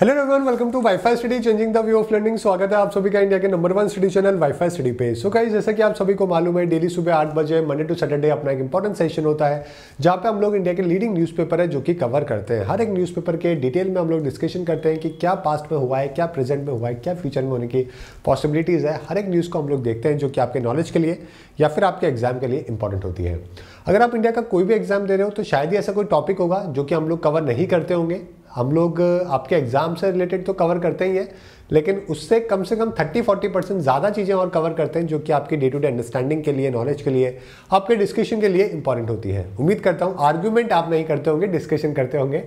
Hello everyone welcome to WiFi study changing the view of learning स्वागत है आप सभी का इंडिया के number one study channel WiFi study पे सो कहीं गाइस जैसा कि आप सभी को मालूम है डेली सुबह आठ बजे मंडे टू सैटरडे अपना एक इंपॉर्टेंट सेशन होता है जहाँ पे हम लोग इंडिया के लीडिंग न्यूज़पेपर है जो कि कवर करते हैं हर एक न्यूज़पेपर के डिटेल में हम लोग डिस्कशन करते हैं कि क्या पास्ट में हुआ है क्या प्रेजेंट में हुआ है क्या फ्यूचर में होने की पॉसिबिलिटीज़ है हर एक न्यूज़ को हम लोग देखते हैं जो कि आपके नॉलेज के लिए या फिर आपके एग्जाम के लिए इंपॉर्टेंट होती है अगर आप इंडिया का कोई भी एग्जाम दे रहे हो तो शायद ही ऐसा कोई टॉपिक होगा जो कि हम लोग कवर नहीं करते होंगे हम लोग आपके एग्ज़ाम से रिलेटेड तो कवर करते ही हैं लेकिन उससे कम से कम 30-40 परसेंट ज़्यादा चीज़ें और कवर करते हैं जो कि आपकी डे टू डे अंडरस्टैंडिंग के लिए नॉलेज के लिए आपके डिस्कशन के लिए इंपॉर्टेंट होती है उम्मीद करता हूँ आर्ग्यूमेंट आप नहीं करते होंगे डिस्कशन करते होंगे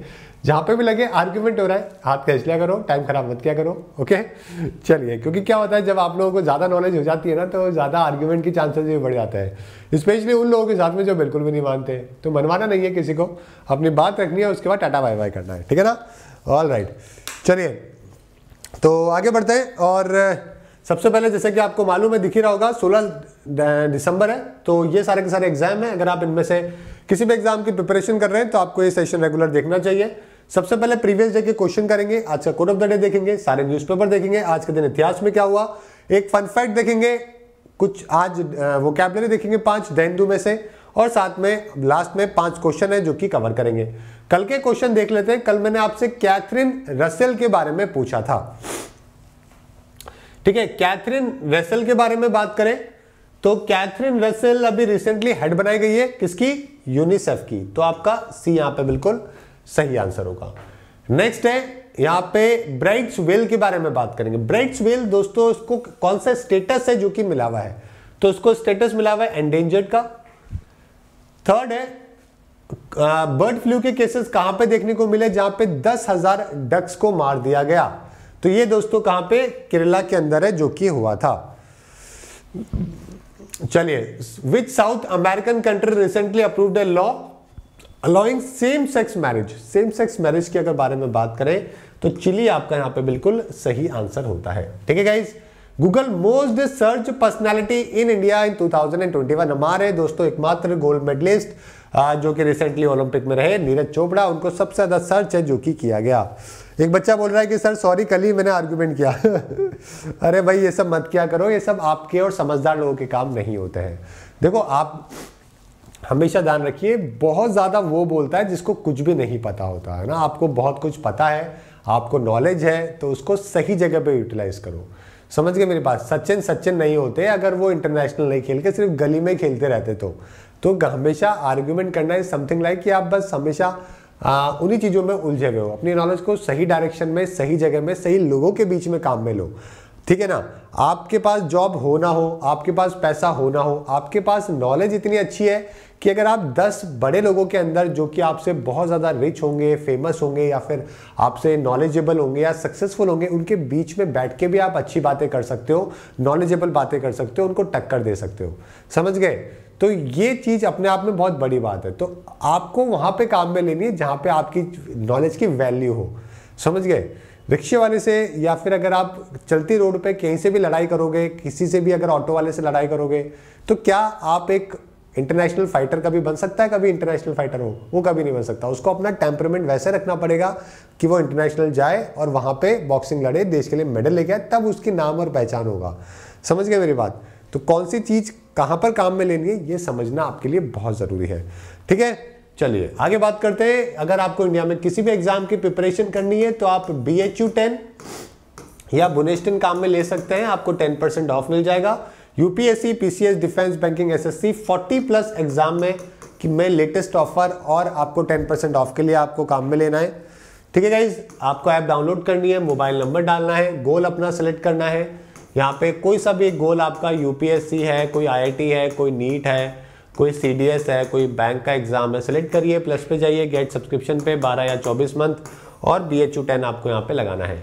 जहाँ पे भी लगे आर्ग्यूमेंट हो रहा है हाथ खींच लिया करो टाइम खराब मत किया करो ओके चलिए क्योंकि क्या होता है जब आप लोगों को ज़्यादा नॉलेज हो जाती है ना तो ज़्यादा आर्ग्यूमेंट की चांसेज भी बढ़ जाता है स्पेशली उन लोगों के साथ में जो बिल्कुल भी नहीं मानते तो मनवाना नहीं है किसी को अपनी बात रखनी है उसके बाद टाटा बाय बाय करना है ठीक है ना ऑल राइट चलिए तो आगे बढ़ते हैं और सबसे पहले जैसे कि आपको मालूम है दिख ही रहा होगा 16 दिसंबर है तो ये सारे के सारे एग्जाम हैं अगर आप इनमें से किसी भी एग्जाम की प्रिपरेशन कर रहे हैं तो आपको ये सेशन रेगुलर देखना चाहिए सबसे पहले प्रीवियस डे के क्वेश्चन करेंगे आज का कोड ऑफ द डे देखेंगे सारे न्यूज़पेपर देखेंगे आज के दिन इतिहास में क्या हुआ एक फन फैक्ट देखेंगे कुछ आज वो कैबलरी देखेंगे पांच दैन में से और साथ में लास्ट में पांच क्वेश्चन है जो कि कवर करेंगे कल के क्वेश्चन देख लेते हैं कल मैंने आपसे कैथरीन रसेल के बारे में पूछा था ठीक है कैथरीन रसेल के बारे में बात करें तो कैथरीन रसेल अभी रिसेंटली हेड बनाई गई है किसकी यूनिसेफ की तो आपका सी यहां पे बिल्कुल सही आंसर होगा नेक्स्ट है यहां पे ब्राइट्स वेल के बारे में बात करेंगे ब्राइट्स वेल दोस्तों इसको कौन सा स्टेटस है जो कि मिला हुआ है तो उसको स्टेटस मिला हुआ है एंडेंजर्ड का थर्ड है बर्ड uh, फ्लू के केसेस कहां पे देखने को मिले जहां पे दस हजार डक्स को मार दिया गया तो ये दोस्तों कहां पे केरला के अंदर है जो कि हुआ था चलिए which South American country recently approved a law allowing same sex marriage same sex marriage की अगर बारे में बात करें तो चिली आपका यहां पे बिल्कुल सही आंसर होता है ठीक है guys Google most search personality in India in 2021 हमारे दोस्तों एकमात्र गोल्ड मेडलिस्ट जो कि रिसेंटली ओलंपिक में रहे नीरज चोपड़ा उनको सबसे ज़्यादा सर्च है जो कि किया गया एक बच्चा बोल रहा है कि सर सॉरी कल ही मैंने आर्ग्यूमेंट किया अरे भाई ये सब मत क्या करो ये सब आपके और समझदार लोगों के काम नहीं होते हैं देखो आप हमेशा ध्यान रखिए बहुत ज़्यादा वो बोलता है जिसको कुछ भी नहीं पता होता है ना आपको बहुत कुछ पता है आपको नॉलेज है तो उसको सही जगह पे यूटिलाइज़ करो समझ गए मेरी बात सचिन सचिन नहीं होते अगर वो इंटरनेशनल नहीं खेल के सिर्फ गली में खेलते रहते तो तो हमेशा आर्ग्यूमेंट करना इज समथिंग लाइक कि आप बस हमेशा उन्हीं चीज़ों में उलझे हुए हो अपनी नॉलेज को सही डायरेक्शन में सही जगह में सही लोगों के बीच में काम में लो ठीक है ना आपके पास जॉब हो ना हो आपके पास पैसा हो ना हो आपके पास नॉलेज इतनी अच्छी है कि अगर आप 10 बड़े लोगों के अंदर जो कि आपसे बहुत ज़्यादा रिच होंगे फेमस होंगे या फिर आपसे नॉलेजेबल होंगे या सक्सेसफुल होंगे उनके बीच में बैठ के भी आप अच्छी बातें कर सकते हो नॉलेजेबल बातें कर सकते हो उनको टक्कर दे सकते हो समझ गए तो ये चीज़ अपने आप में बहुत बड़ी बात है तो आपको वहाँ पर काम में लेनी है जहाँ पे आपकी नॉलेज की वैल्यू हो समझ गए रिक्शे वाले से या फिर अगर आप चलती रोड पे कहीं से भी लड़ाई करोगे किसी से भी अगर ऑटो वाले से लड़ाई करोगे तो क्या आप एक इंटरनेशनल फाइटर कभी बन सकता है कभी इंटरनेशनल फाइटर हो वो कभी नहीं बन सकता उसको अपना टेम्परमेंट वैसे रखना पड़ेगा कि वो इंटरनेशनल जाए और वहाँ पर बॉक्सिंग लड़े देश के लिए मेडल लेके आए तब उसके नाम और पहचान होगा समझ गए मेरी बात तो कौन सी चीज़ कहाँ पर काम में लेनी है ये समझना आपके लिए बहुत ज़रूरी है ठीक है चलिए आगे बात करते हैं अगर आपको इंडिया में किसी भी एग्जाम की प्रिपरेशन करनी है तो आप बी एच यू टेन या बुनेस्टन काम में ले सकते हैं आपको टेन परसेंट ऑफ मिल जाएगा UPSC PCS defence banking SSC 40 plus exam में कि मैं लेटेस्ट ऑफर और आपको 10 परसेंट ऑफ के लिए आपको काम में लेना है ठीक है गाइज आपको ऐप डाउनलोड करनी है मोबाइल नंबर डालना है गोल अपना सेलेक्ट करना है यहाँ पे कोई सा भी गोल आपका यूपीएससी है कोई आईआईटी है कोई नीट है कोई सी है कोई बैंक का एग्ज़ाम है सेलेक्ट करिए प्लस पे जाइए गेट सब्सक्रिप्शन पे 12 या 24 मंथ और बी एच टेन आपको यहाँ पे लगाना है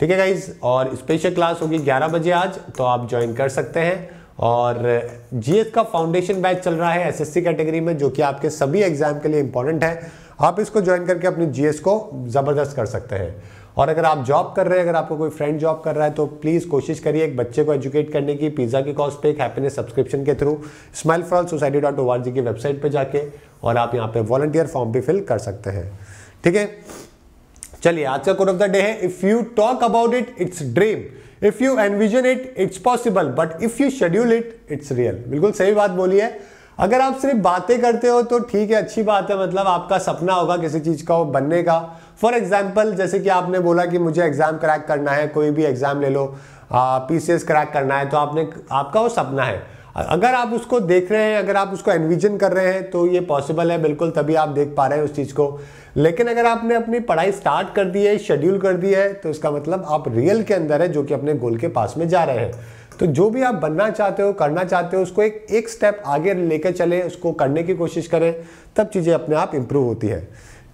ठीक है गाइज और स्पेशल क्लास होगी 11 बजे आज तो आप ज्वाइन कर सकते हैं और जीएस का फाउंडेशन बैच चल रहा है एसएससी कैटेगरी में जो कि आपके सभी एग्जाम के लिए इंपॉर्टेंट है आप इसको ज्वाइन करके अपनी जीएस को ज़बरदस्त कर सकते हैं और अगर आप जॉब कर रहे हैं अगर आपको कोई फ्रेंड जॉब कर रहा है तो प्लीज़ कोशिश करिए एक बच्चे को एजुकेट करने की पिज़्ज़ा की कॉस्ट पे एक हैप्पीनेस सब्सक्रिप्शन के through smile for society dot O R G की वेबसाइट पर जाके और आप यहाँ पे वॉलंटियर फॉर्म भी फिल कर सकते हैं ठीक है चलिए आज का कोड ऑफ द डे है if you talk about it it's dream if you envision it it's possible but if you schedule it it's real बिल्कुल सही बात बोली है अगर आप सिर्फ बातें करते हो तो ठीक है अच्छी बात है मतलब आपका सपना होगा किसी चीज़ का बनने का फॉर एग्जाम्पल जैसे कि आपने बोला कि मुझे एग्ज़ाम क्रैक करना है कोई भी एग्ज़ाम ले लो पी सी एस क्रैक करना है तो आपने आपका वो सपना है अगर आप उसको देख रहे हैं अगर आप उसको एनविजन कर रहे हैं तो ये पॉसिबल है बिल्कुल तभी आप देख पा रहे हैं उस चीज़ को लेकिन अगर आपने अपनी पढ़ाई स्टार्ट कर दी है शेड्यूल कर दी है तो इसका मतलब आप रियल के अंदर है जो कि अपने गोल के पास में जा रहे हैं तो जो भी आप बनना चाहते हो करना चाहते हो उसको एक एक स्टेप आगे लेकर चले उसको करने की कोशिश करें तब चीज़ें अपने आप इंप्रूव होती है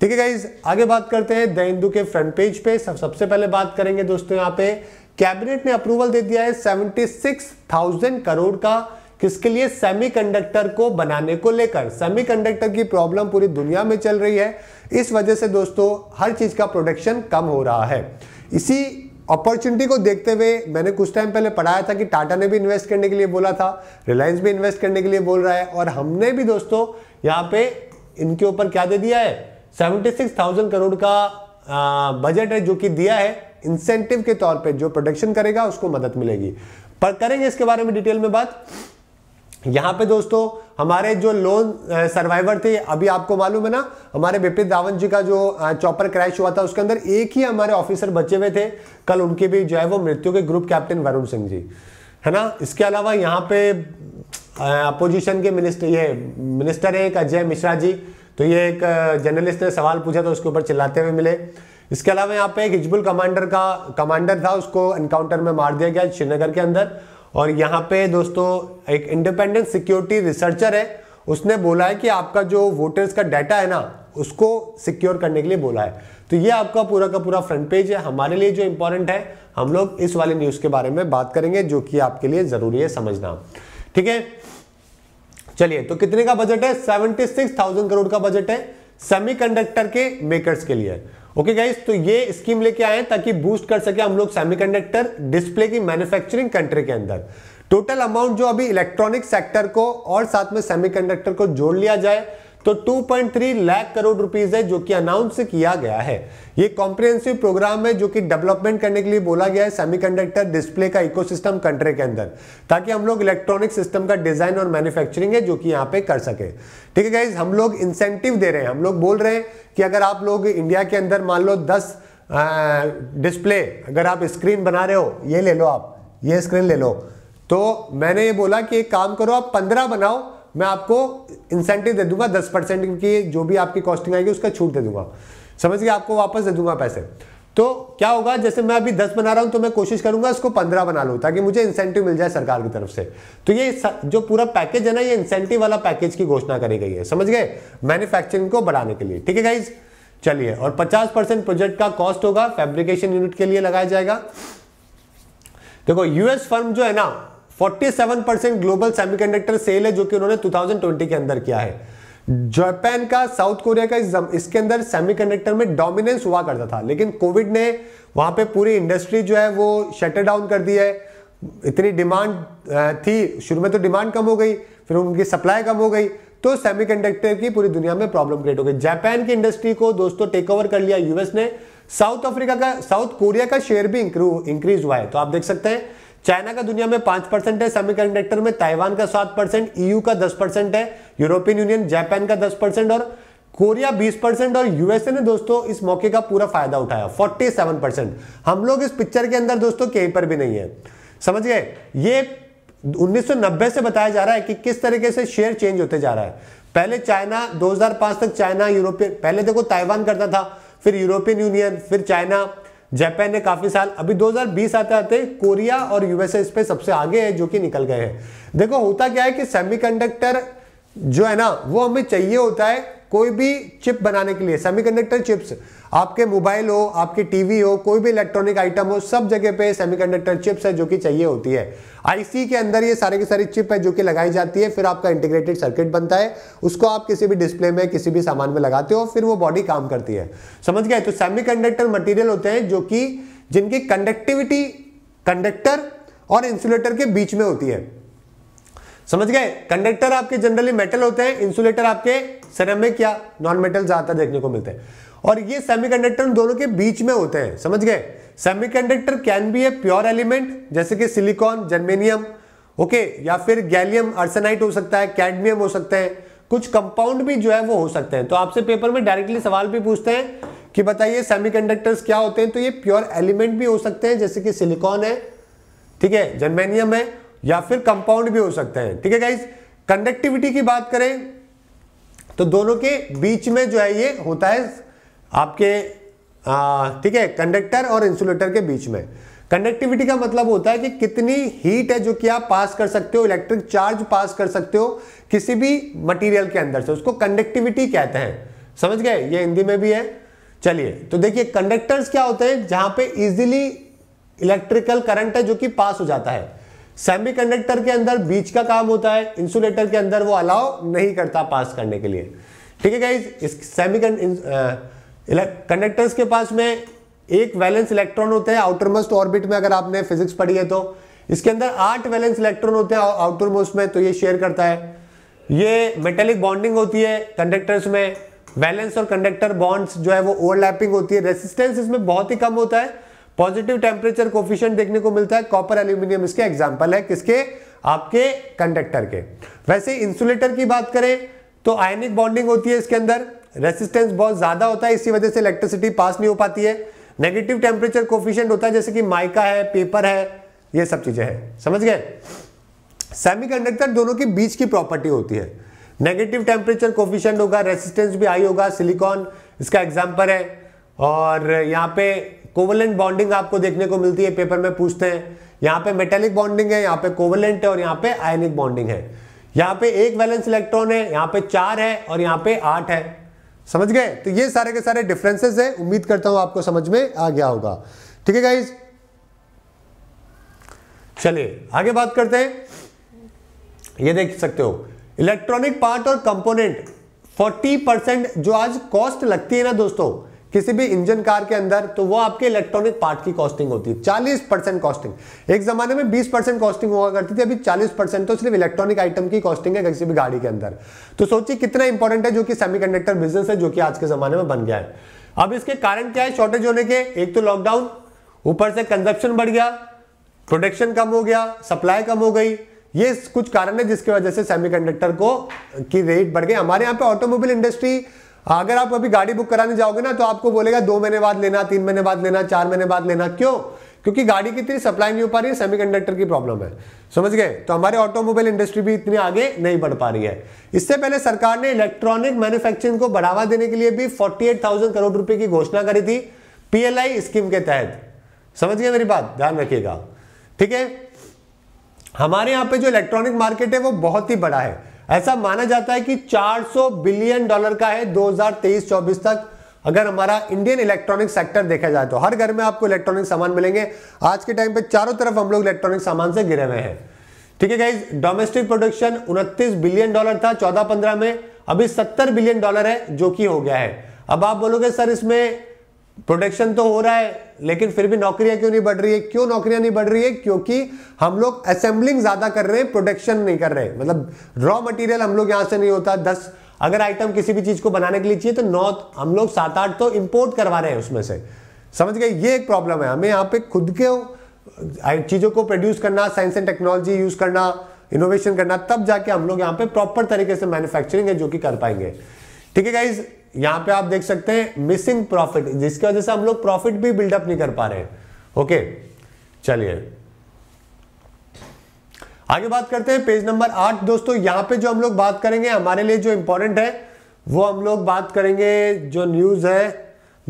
ठीक है गाइज आगे बात करते हैं द हिंदू के फ्रंट पेज पे सब सबसे पहले बात करेंगे दोस्तों यहाँ पे कैबिनेट ने अप्रूवल दे दिया है सेवेंटी सिक्स थाउजेंड करोड़ का किसके लिए सेमीकंडक्टर को बनाने को लेकर सेमीकंडक्टर की प्रॉब्लम पूरी दुनिया में चल रही है इस वजह से दोस्तों हर चीज का प्रोडक्शन कम हो रहा है इसी अपॉर्चुनिटी को देखते हुए मैंने कुछ टाइम पहले पढ़ाया था कि टाटा ने भी इन्वेस्ट करने के लिए बोला था रिलायंस भी इन्वेस्ट करने के लिए बोल रहा है और हमने भी दोस्तों यहाँ पे इनके ऊपर क्या दे दिया है 76,000 करोड़ का बजट है जो कि दिया है इंसेंटिव के तौर पर जो प्रोडक्शन करेगा उसको मदद मिलेगी पर करेंगे इसके बारे में डिटेल में बात यहाँ पे दोस्तों हमारे जो लोन सर्वाइवर थे अभी आपको मालूम है ना हमारे विपिन रावत जी का जो चॉपर क्रैश हुआ था उसके अंदर एक ही हमारे ऑफिसर बचे हुए थे कल उनकी भी जो है वो मृत्यु के ग्रुप कैप्टन वरुण सिंह जी है ना इसके अलावा यहाँ पे अपोजिशन के मिनिस्टर ये मिनिस्टर है एक अजय मिश्रा जी तो ये एक जर्नलिस्ट ने सवाल पूछा था उसके ऊपर चिल्लाते हुए मिले इसके अलावा यहाँ पे एक हिजबुल कमांडर का कमांडर था उसको एनकाउंटर में मार दिया गया श्रीनगर के अंदर और यहाँ पे दोस्तों एक इंडिपेंडेंट सिक्योरिटी रिसर्चर है उसने बोला है कि आपका जो वोटर्स का डाटा है ना उसको सिक्योर करने के लिए बोला है तो ये आपका पूरा का पूरा फ्रंट पेज है हमारे लिए जो इंपॉर्टेंट है हम लोग इस वाले न्यूज़ के बारे में बात करेंगे जो कि आपके लिए ज़रूरी है समझना ठीक है चलिए तो कितने का बजट है सेवेंटी करोड़ का बजट है सेमी के मेकर्स के लिए ओके okay गाइज तो ये स्कीम लेके आए ताकि बूस्ट कर सके हम लोग सेमीकंडक्टर डिस्प्ले की मैन्युफैक्चरिंग कंट्री के अंदर टोटल अमाउंट जो अभी इलेक्ट्रॉनिक सेक्टर को और साथ में सेमीकंडक्टर को जोड़ लिया जाए तो 2.3 लाख करोड़ रुपीस है जो कि अनाउंस किया गया है ये कॉम्प्रिहेंसिव प्रोग्राम है जो कि डेवलपमेंट करने के लिए बोला गया है सेमीकंडक्टर डिस्प्ले का इकोसिस्टम कंट्री के अंदर ताकि हम लोग इलेक्ट्रॉनिक सिस्टम का डिजाइन और मैन्युफैक्चरिंग है जो कि यहां पे कर सके ठीक है गाइज हम लोग इंसेंटिव दे रहे हैं हम लोग बोल रहे हैं कि अगर आप लोग इंडिया के अंदर मान लो दस डिस्प्ले अगर आप स्क्रीन बना रहे हो ये ले लो आप ये स्क्रीन ले लो तो मैंने ये बोला कि एक काम करो आप पंद्रह बनाओ मैं आपको इंसेंटिव दे दूंगा दस परसेंट की जो भी आपकी कॉस्टिंग आएगी उसका छूट दे दूंगा समझ गया आपको वापस दे दूंगा पैसे तो क्या होगा जैसे मैं अभी दस बना रहा हूं तो मैं कोशिश करूंगा इसको पंद्रह बना लूं ताकि मुझे इंसेंटिव मिल जाए सरकार की तरफ से तो ये जो पूरा पैकेज है ना ये इंसेंटिव वाला पैकेज की घोषणा करी गई है समझ गए मैन्युफैक्चरिंग को बढ़ाने के लिए ठीक है गाइज चलिए और पचास परसेंट प्रोजेक्ट का कॉस्ट होगा फैब्रिकेशन यूनिट के लिए लगाया जाएगा देखो यूएस फर्म जो है ना 47 ग्लोबल सेमीकंडक्टर सेल है जो कि उन्होंने 2020 के अंदर किया है जापान का साउथ कोरिया का इसके अंदर सेमीकंडक्टर में डोमिनेंस हुआ करता था लेकिन कोविड ने वहां पे पूरी इंडस्ट्री जो है वो शटर डाउन कर दी है इतनी डिमांड थी शुरू में तो डिमांड कम हो गई फिर उनकी सप्लाई कम हो गई तो सेमीकंडक्टर की पूरी दुनिया में प्रॉब्लम क्रिएट हो गई जापान की इंडस्ट्री को दोस्तों टेक ओवर कर लिया यूएस ने साउथ अफ्रीका का साउथ कोरिया का शेयर भी इंक्रीज हुआ है तो आप देख सकते हैं चाइना का दुनिया में पांच परसेंट है सेमीकंडक्टर में ताइवान का सात परसेंट ईयू e का दस परसेंट है यूरोपियन यूनियन जापान का दस परसेंट और कोरिया 20 परसेंट और यूएसए ने दोस्तों इस मौके का पूरा फायदा उठाया 47 परसेंट हम लोग इस पिक्चर के अंदर दोस्तों कहीं पर भी नहीं है समझ गए ये 1990 से बताया जा रहा है कि किस तरीके से शेयर चेंज होते जा रहा है पहले चाइना 2005 तक चाइना यूरोपियन पहले देखो ताइवान करता था फिर यूरोपियन यूनियन फिर चाइना जापान ने काफी साल अभी 2020 आते आते कोरिया और यूएसए इस पर सबसे आगे है जो कि निकल गए हैं देखो होता क्या है कि सेमीकंडक्टर जो है ना वो हमें चाहिए होता है कोई भी चिप बनाने के लिए सेमीकंडक्टर चिप्स आपके मोबाइल हो आपकी टीवी हो कोई भी इलेक्ट्रॉनिक आइटम हो सब जगह पे सेमीकंडक्टर चिप्स है जो कि चाहिए होती है आईसी के अंदर ये सारे की सारे चिप है जो कि लगाई जाती है फिर आपका इंटीग्रेटेड सर्किट बनता है उसको आप किसी भी डिस्प्ले में किसी भी सामान में लगाते हो फिर वो बॉडी काम करती है समझ गए तो सेमी मटेरियल होते हैं जो कि जिनकी कंडक्टिविटी कंडक्टर और इंसुलेटर के बीच में होती है समझ गए कंडक्टर आपके जनरली मेटल होते हैं इंसुलेटर आपके सेरेमिक या नॉन मेटल ज्यादा देखने को मिलते हैं और ये सेमीकंडक्टर दोनों के बीच में होते हैं समझ गए semiconductor can be a pure element जैसे कि सिलिकॉन जर्मेनियम ओके या फिर गैलियम अर्सनाइट हो सकता है कैडमियम हो सकते हैं कुछ कंपाउंड भी जो है वो हो सकते हैं तो आपसे पेपर में डायरेक्टली सवाल भी पूछते हैं कि बताइए सेमीकंडक्टर्स क्या होते हैं तो ये प्योर एलिमेंट भी हो सकते हैं जैसे कि सिलिकॉन है ठीक है जर्मेनियम है या फिर कंपाउंड भी हो सकते हैं ठीक है गाइज कंडक्टिविटी की बात करें तो दोनों के बीच में जो है ये होता है आपके ठीक है कंडक्टर और इंसुलेटर के बीच में कंडक्टिविटी का मतलब होता है कि कितनी हीट है जो कि आप पास कर सकते हो इलेक्ट्रिक चार्ज पास कर सकते हो किसी भी मटेरियल के अंदर से उसको कंडक्टिविटी कहते हैं समझ गए ये हिंदी में भी है चलिए तो देखिए कंडक्टर्स क्या होते हैं जहां पे इजीली इलेक्ट्रिकल करंट है जो कि पास हो जाता है सेमीकंडक्टर के अंदर बीच का काम होता है इंसुलेटर के अंदर वो अलाउ नहीं करता पास करने के लिए ठीक है गाइज इस सेमी कंडक्टर्स के पास में एक वैलेंस इलेक्ट्रॉन होते हैं आउटर मोस्ट ऑर्बिट में अगर आपने फिजिक्स पढ़ी है तो इसके अंदर आठ वैलेंस इलेक्ट्रॉन होते हैं आउटर मोस्ट में तो ये शेयर करता है ये मेटेलिक बॉन्डिंग होती है कंडक्टर्स में वैलेंस और कंडक्टर बॉन्ड्स जो है वो ओवरलैपिंग होती है रेसिस्टेंस इसमें बहुत ही कम होता है पॉजिटिव टेम्परेचर कोफिशियंट देखने को मिलता है कॉपर एल्यूमिनियम इसके एग्जाम्पल है किसके आपके कंडक्टर के वैसे इंसुलेटर की बात करें तो आयनिक बॉन्डिंग होती है इसके अंदर रेसिस्टेंस बहुत ज़्यादा होता है इसी वजह से इलेक्ट्रिसिटी पास नहीं हो पाती है नेगेटिव टेम्परेचर कोफिशियंट होता है जैसे कि माइका है पेपर है ये सब चीज़ें हैं समझ गए सेमीकंडक्टर दोनों के बीच की प्रॉपर्टी होती है नेगेटिव टेम्परेचर कोफिशियंट होगा रेसिस्टेंस भी हाई होगा सिलिकॉन इसका एग्जाम्पल है और यहाँ पे कोवलेंट बॉन्डिंग आपको देखने को मिलती है पेपर में पूछते हैं यहाँ पे मेटेलिक बॉन्डिंग है यहाँ पे कोवलेंट है और यहाँ पे आयनिक बॉन्डिंग है यहाँ पे एक वैलेंस इलेक्ट्रॉन है यहाँ पे चार है और यहाँ पे आठ है समझ गए तो ये सारे के सारे डिफरेंसेस है उम्मीद करता हूं आपको समझ में आ गया होगा ठीक है गाइज चलिए आगे बात करते हैं ये देख सकते हो इलेक्ट्रॉनिक पार्ट और कंपोनेंट 40 परसेंट जो आज कॉस्ट लगती है ना दोस्तों किसी भी इंजन कार के अंदर तो वो आपके इलेक्ट्रॉनिक पार्ट की कॉस्टिंग होती है चालीस परसेंट कॉस्टिंग एक जमाने में बीस परसेंट कॉस्टिंग हुआ करती थी अभी चालीस परसेंट तो सिर्फ इलेक्ट्रॉनिक आइटम की कॉस्टिंग है किसी भी गाड़ी के अंदर तो सोचिए कितना इंपॉर्टेंट है जो कि सेमी बिजनेस है जो कि आज के जमाने में बन गया है अब इसके कारण क्या है शॉर्टेज होने के एक तो लॉकडाउन ऊपर से कंजप्शन बढ़ गया प्रोडक्शन कम हो गया सप्लाई कम हो गई ये कुछ कारण है जिसकी वजह से सेमीकंडक्टर को की रेट बढ़ गई हमारे यहाँ पे ऑटोमोबाइल इंडस्ट्री अगर आप अभी गाड़ी बुक कराने जाओगे ना तो आपको बोलेगा दो महीने बाद लेना तीन महीने बाद लेना चार महीने बाद लेना क्यों क्योंकि गाड़ी की इतनी सप्लाई नहीं हो पा रही है सेमीकंडक्टर की प्रॉब्लम है समझ गए तो हमारे ऑटोमोबाइल इंडस्ट्री भी इतनी आगे नहीं बढ़ पा रही है इससे पहले सरकार ने इलेक्ट्रॉनिक मैन्युफैक्चरिंग को बढ़ावा देने के लिए भी 48,000 करोड़ रुपए की घोषणा करी थी पीएलआई स्कीम के तहत समझ गए मेरी बात ध्यान रखिएगा ठीक है हमारे यहाँ पे जो इलेक्ट्रॉनिक मार्केट है वो बहुत ही बड़ा है ऐसा माना जाता है कि 400 बिलियन डॉलर का है 2023-24 तक अगर हमारा इंडियन इलेक्ट्रॉनिक सेक्टर देखा जाए तो हर घर में आपको इलेक्ट्रॉनिक सामान मिलेंगे आज के टाइम पे चारों तरफ हम लोग इलेक्ट्रॉनिक सामान से घिरे हुए हैं ठीक है गाइज डोमेस्टिक प्रोडक्शन उनतीस बिलियन डॉलर था चौदह पंद्रह में अभी सत्तर बिलियन डॉलर है जो कि हो गया है अब आप बोलोगे सर इसमें प्रोटेक्शन तो हो रहा है लेकिन फिर भी नौकरियां क्यों नहीं बढ़ रही है क्यों नौकरियां नहीं बढ़ रही है क्योंकि हम लोग असेंबलिंग ज्यादा कर रहे हैं प्रोटेक्शन नहीं कर रहे हैं मतलब रॉ मटेरियल हम लोग यहां से नहीं होता दस अगर आइटम किसी भी चीज को बनाने के लिए चाहिए तो नौ हम लोग सात आठ तो इंपोर्ट करवा रहे हैं उसमें से समझ गए ये एक प्रॉब्लम है हमें यहाँ पे खुद के चीज़ों को प्रोड्यूस करना साइंस एंड टेक्नोलॉजी यूज करना इनोवेशन करना तब जाके हम लोग यहाँ पे प्रॉपर तरीके से मैन्युफैक्चरिंग है जो कि कर पाएंगे ठीक है गाइज यहां पे आप देख सकते हैं मिसिंग प्रॉफिट जिसकी वजह से हम लोग प्रॉफिट भी बिल्डअप नहीं कर पा रहे ओके चलिए आगे बात करते हैं पेज नंबर आठ दोस्तों यहां पे जो हम लोग बात करेंगे हमारे लिए जो इंपॉर्टेंट है वो हम लोग बात करेंगे जो न्यूज है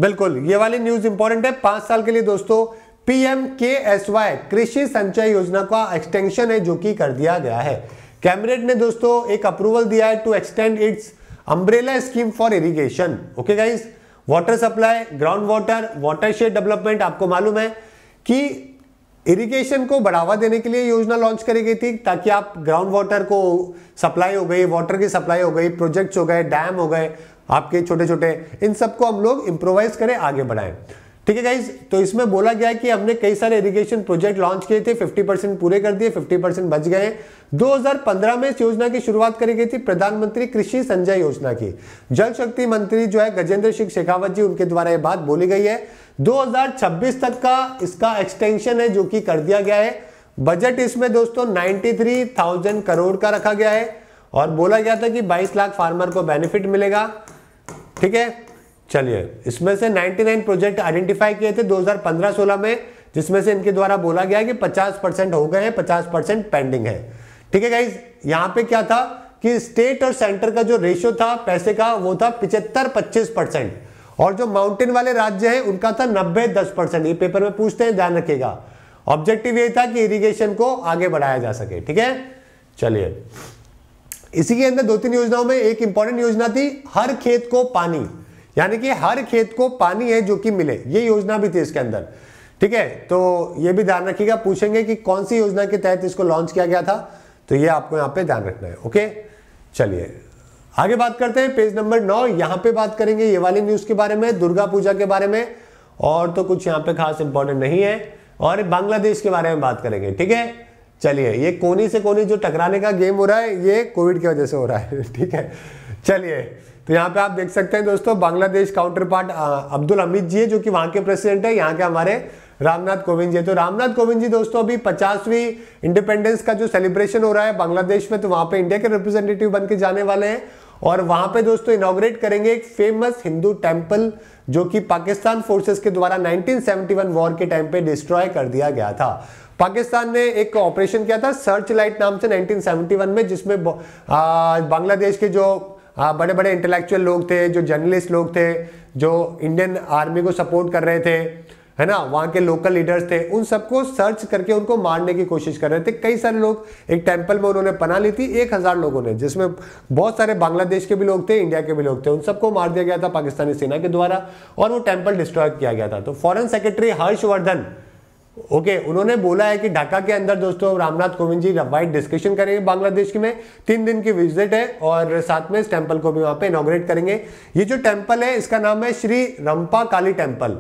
बिल्कुल ये वाली न्यूज इंपॉर्टेंट है पांच साल के लिए दोस्तों पीएम के एस वाई कृषि संचय योजना का एक्सटेंशन है जो कि कर दिया गया है कैबिनेट ने दोस्तों एक अप्रूवल दिया है to extend its umbrella scheme for irrigation okay guys water supply ground water watershed development आपको मालूम है कि इरिगेशन को बढ़ावा देने के लिए योजना लॉन्च करी गई थी ताकि आप ग्राउंड वाटर को सप्लाई हो गई वाटर की सप्लाई हो गई प्रोजेक्ट्स हो गए डैम हो गए आपके छोटे छोटे इन सबको हम लोग इम्प्रोवाइज करें आगे बढ़ाएं ठीक है गाइज तो इसमें बोला गया कि हमने कई सारे इरिगेशन प्रोजेक्ट लॉन्च किए थे 50 परसेंट पूरे कर दिए 50 परसेंट बच गए 2015 में इस योजना की शुरुआत करी गई थी प्रधानमंत्री कृषि संजय योजना की जल शक्ति मंत्री जो है गजेंद्र सिंह शेखावत जी उनके द्वारा ये बात बोली गई है 2026 तक का इसका एक्सटेंशन है जो कि कर दिया गया है बजट इसमें दोस्तों 93,000 करोड़ का रखा गया है और बोला गया था कि बाईस लाख फार्मर को बेनिफिट मिलेगा ठीक है चलिए इसमें से 99 प्रोजेक्ट आइडेंटिफाई किए थे 2015-16 में जिसमें से इनके द्वारा बोला गया कि 50 परसेंट हो गए हैं 50 परसेंट पेंडिंग है ठीक है गाइज यहां पे क्या था कि स्टेट और सेंटर का जो रेशियो था पैसे का वो था पिछहत्तर पच्चीस परसेंट और जो माउंटेन वाले राज्य है उनका था नब्बे दस परसेंट ये पेपर में पूछते हैं ध्यान रखिएगा ऑब्जेक्टिव ये था कि इरिगेशन को आगे बढ़ाया जा सके ठीक है चलिए इसी के अंदर दो तीन योजनाओं में एक इंपॉर्टेंट योजना थी हर खेत को पानी यानी कि हर खेत को पानी है जो कि मिले ये योजना भी थी इसके अंदर ठीक है तो ये भी ध्यान रखिएगा पूछेंगे कि कौन सी योजना के तहत इसको लॉन्च किया गया था तो ये आपको यहाँ पे ध्यान रखना है ओके चलिए आगे बात करते हैं पेज नंबर नौ यहाँ पे बात करेंगे ये वाली न्यूज के बारे में दुर्गा पूजा के बारे में और तो कुछ यहाँ पे खास इंपॉर्टेंट नहीं है और बांग्लादेश के बारे में बात करेंगे ठीक है चलिए ये कोनी से कोनी जो टकराने का गेम हो रहा है ये कोविड की वजह से हो रहा है ठीक है चलिए तो यहाँ पे आप देख सकते हैं दोस्तों बांग्लादेश काउंटर पार्ट अब्दुल अमित जी है जो कि वहां के प्रेसिडेंट है यहाँ के हमारे रामनाथ कोविंद जी तो रामनाथ कोविंद जी दोस्तों अभी पचासवीं इंडिपेंडेंस का जो सेलिब्रेशन हो रहा है बांग्लादेश में तो वहाँ पे इंडिया के रिप्रेजेंटेटिव बन के जाने वाले हैं और वहां पे दोस्तों इनोग्रेट करेंगे एक फेमस हिंदू टेम्पल जो कि पाकिस्तान फोर्सेस के द्वारा 1971 वॉर के टाइम पे डिस्ट्रॉय कर दिया गया था पाकिस्तान ने एक ऑपरेशन किया था सर्च लाइट नाम से 1971 में जिसमें बांग्लादेश के जो बड़े बड़े इंटेलेक्चुअल लोग थे जो जर्नलिस्ट लोग थे जो इंडियन आर्मी को सपोर्ट कर रहे थे है ना वहाँ के लोकल लीडर्स थे उन सबको सर्च करके उनको मारने की कोशिश कर रहे थे कई सारे लोग एक टेम्पल में उन्होंने पना ली थी एक हज़ार लोगों ने जिसमें बहुत सारे बांग्लादेश के भी लोग थे इंडिया के भी लोग थे उन सबको मार दिया गया था पाकिस्तानी सेना के द्वारा और वो टेम्पल डिस्ट्रॉय किया गया था तो foreign secretary Harshvardhan okay okay, उन्होंने बोला है कि ढाका के अंदर दोस्तों रामनाथ कोविंद जी वाइड डिस्कशन करेंगे बांग्लादेश में तीन दिन की विजिट है और साथ में इस टेम्पल को भी वहां पे इनोग्रेट करेंगे ये जो टेम्पल है इसका नाम है श्री रंपा काली टेम्पल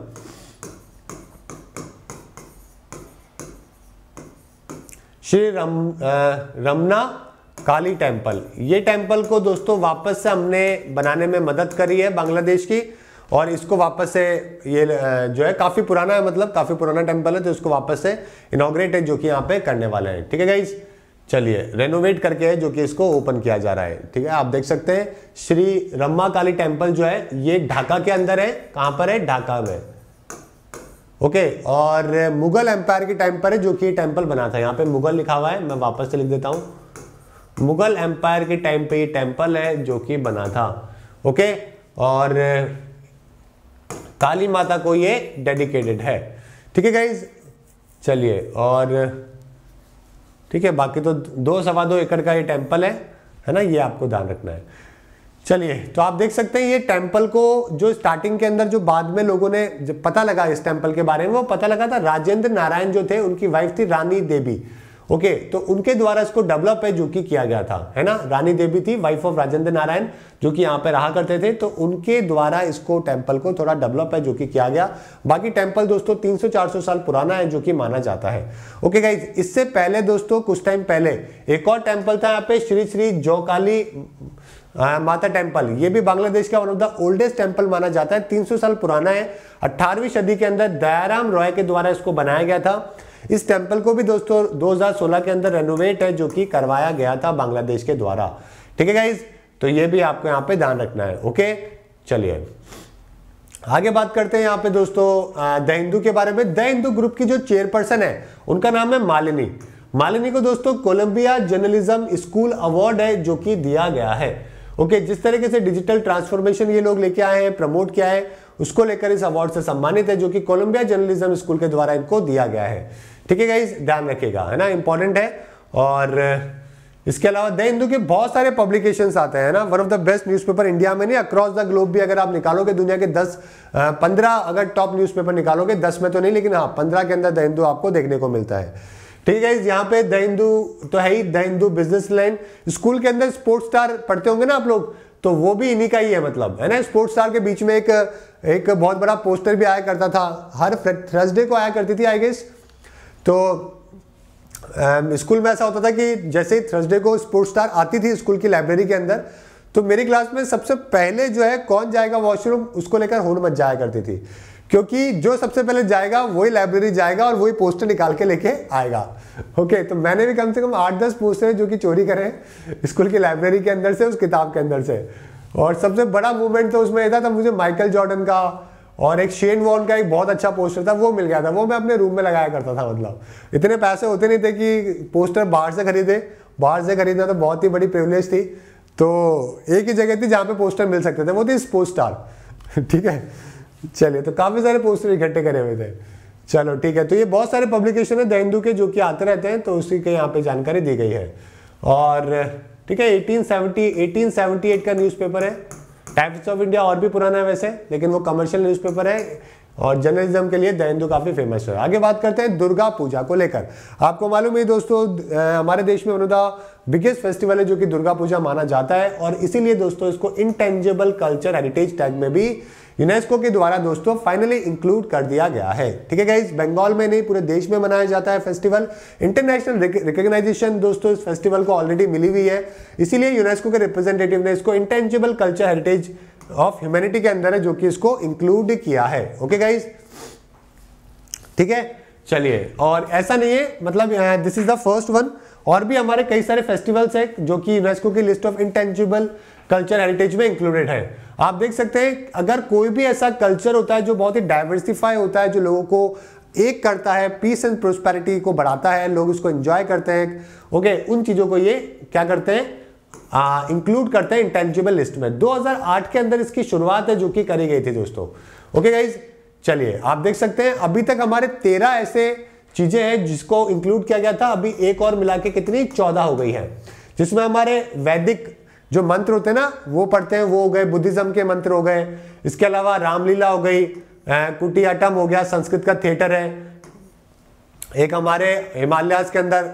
श्री रम रमना काली टेम्पल ये टेम्पल को दोस्तों वापस से हमने बनाने में मदद करी है बांग्लादेश की और इसको वापस से ये जो है काफ़ी पुराना है मतलब काफ़ी पुराना टेम्पल है तो इसको वापस से इनोग्रेट है जो कि यहाँ पे करने वाले हैं ठीक है गाइज चलिए रेनोवेट करके है जो कि इसको ओपन किया जा रहा है ठीक है आप देख सकते हैं श्री रम्मा काली टेम्पल जो है ये ढाका के अंदर है कहाँ पर है ढाका में ओके और मुगल एम्पायर के टाइम पर है जो कि टेम्पल बना था यहाँ पे मुगल लिखा हुआ है मैं वापस से लिख देता हूँ मुगल एम्पायर के टाइम पे ये टेम्पल है जो कि बना था ओके और काली माता को ये डेडिकेटेड है ठीक है गाइज चलिए और ठीक है बाकी तो दो सवा दो एकड़ का ये टेम्पल है है ना ये आपको ध्यान रखना है चलिए तो आप देख सकते हैं ये टेम्पल को जो स्टार्टिंग के अंदर जो बाद में लोगों ने पता लगा इस टेम्पल के बारे में वो पता लगा था राजेंद्र नारायण जो थे उनकी वाइफ थी रानी देवी ओके तो उनके द्वारा इसको डेवलप है जो कि किया गया था है ना रानी देवी थी वाइफ ऑफ राजेंद्र नारायण जो कि यहाँ पे रहा करते थे तो उनके द्वारा इसको टेम्पल को थोड़ा डेवलप है जो कि किया गया बाकी टेम्पल दोस्तों 300-400 साल पुराना है जो कि माना जाता है ओके गाइज इससे पहले दोस्तों कुछ टाइम पहले एक और टेम्पल था यहाँ पे श्री श्री जोकाली आ, माता टेम्पल ये भी बांग्लादेश का one of the oldest temple माना जाता है 300 साल पुराना है 18वीं सदी के अंदर दयाराम रॉय के द्वारा इसको बनाया गया था इस टेम्पल को भी दोस्तों 2016 के अंदर रेनोवेट है जो कि करवाया गया था बांग्लादेश के द्वारा ठीक है गाइज तो ये भी आपको यहाँ पे ध्यान रखना है ओके चलिए आगे बात करते हैं यहाँ पे दोस्तों द हिंदू के बारे में द हिंदू ग्रुप की जो चेयरपर्सन है उनका नाम है मालिनी मालिनी को दोस्तों कोलंबिया जर्नलिज्म स्कूल अवार्ड है जो कि दिया गया है ओके जिस तरीके से डिजिटल ट्रांसफॉर्मेशन ये लोग लेके आए हैं प्रमोट किया है उसको लेकर इस अवार्ड से सम्मानित है जो कि कोलंबिया जर्नलिज्म स्कूल के द्वारा इनको दिया गया है ठीक है गाइज ध्यान रखिएगा है ना इंपॉर्टेंट है और इसके अलावा द हिंदू के बहुत सारे पब्लिकेशन आते हैं ना one of the best newspaper India में नहीं अक्रॉस द ग्लोब भी अगर आप निकालोगे दुनिया के 10 15 अगर टॉप न्यूज़पेपर निकालोगे 10 में तो नहीं लेकिन हाँ 15 के अंदर द हिंदू आपको देखने को मिलता है ठीक है यहाँ पे द हिंदू तो है ही the Hindu business line school के अंदर स्पोर्ट्स स्टार पढ़ते होंगे ना आप लोग तो वो भी इन्हीं का ही है मतलब है ना स्पोर्ट्स स्टार के बीच में एक एक बहुत बड़ा पोस्टर भी आया करता था हर थर्सडे को आया करती थी आई गेस तो um, स्कूल में ऐसा होता था कि जैसे ही थर्सडे को स्पोर्ट्स स्टार आती थी स्कूल की लाइब्रेरी के अंदर तो मेरी क्लास में सबसे पहले जो है कौन जाएगा वॉशरूम उसको लेकर होड़ मच जाया करती थी क्योंकि जो सबसे पहले जाएगा वही लाइब्रेरी जाएगा और वही पोस्टर निकाल के लेके आएगा ओके okay, तो मैंने भी कम से कम आठ दस पोस्टर जो कि चोरी करें स्कूल की लाइब्रेरी के अंदर से उस किताब के अंदर से और सबसे बड़ा मूवमेंट तो उसमें था, था मुझे माइकल जॉर्डन का और एक शेन वॉन का एक बहुत अच्छा पोस्टर था वो मिल गया था वो मैं अपने रूम में लगाया करता था मतलब इतने पैसे होते नहीं थे कि पोस्टर बाहर से खरीदे बाहर से खरीदना तो बहुत ही बड़ी प्रिवलेज थी तो एक ही जगह थी जहाँ पे पोस्टर मिल सकते थे वो थी स्पोर्ट्स स्टार ठीक है चलिए तो काफ़ी सारे पोस्टर इकट्ठे करे हुए थे चलो ठीक है तो ये बहुत सारे पब्लिकेशन है द के जो कि आते रहते हैं तो उसी के यहाँ पे जानकारी दी गई है और ठीक है 1870 1878 का न्यूज़पेपर है टाइम्स ऑफ इंडिया और भी पुराना है वैसे लेकिन वो कमर्शियल न्यूज़पेपर है और जर्नलिज्म के लिए दयेंदु काफ़ी फेमस है आगे बात करते हैं दुर्गा पूजा को लेकर आपको मालूम है दोस्तों हमारे देश में वन बिगेस्ट फेस्टिवल है जो कि दुर्गा पूजा माना जाता है और इसीलिए दोस्तों इसको इंटेंजेबल कल्चर हेरिटेज टैग में भी यूनेस्को के द्वारा दोस्तों फाइनली इंक्लूड कर दिया गया है ठीक है गाइज बंगाल में नहीं पूरे देश में मनाया जाता है फेस्टिवल इंटरनेशनल रिकोगनाइजेशन दोस्तों इस फेस्टिवल को ऑलरेडी मिली हुई है इसीलिए यूनेस्को के रिप्रेजेंटेटिव ने इसको intangible culture heritage of humanity के अंदर है जो कि इसको इंक्लूड किया है ओके गाइज ठीक है चलिए और ऐसा नहीं है मतलब this is the first one और भी हमारे कई सारे फेस्टिवल्स हैं जो कि यूनेस्को की list of intangible culture heritage में इंक्लूडेड है आप देख सकते हैं अगर कोई भी ऐसा कल्चर होता है जो बहुत ही डाइवर्सिफाई होता है जो लोगों को एक करता है पीस एंड प्रोस्पेरिटी को बढ़ाता है लोग उसको एंजॉय करते हैं ओके उन चीज़ों को ये क्या करते हैं इंक्लूड करते हैं इंटेंजिबल लिस्ट में 2008 के अंदर इसकी शुरुआत है जो कि करी गई थी दोस्तों ओके गाइज चलिए आप देख सकते हैं अभी तक हमारे तेरह ऐसे चीजें हैं जिसको इंक्लूड किया गया था अभी एक और मिला के कितनी चौदह हो गई है जिसमें हमारे वैदिक जो मंत्र होते हैं ना वो पढ़ते हैं वो हो गए बुद्धिज्म के मंत्र हो गए इसके अलावा रामलीला हो गई कुटियाटम हो गया संस्कृत का थिएटर है एक हमारे हिमालयाज के अंदर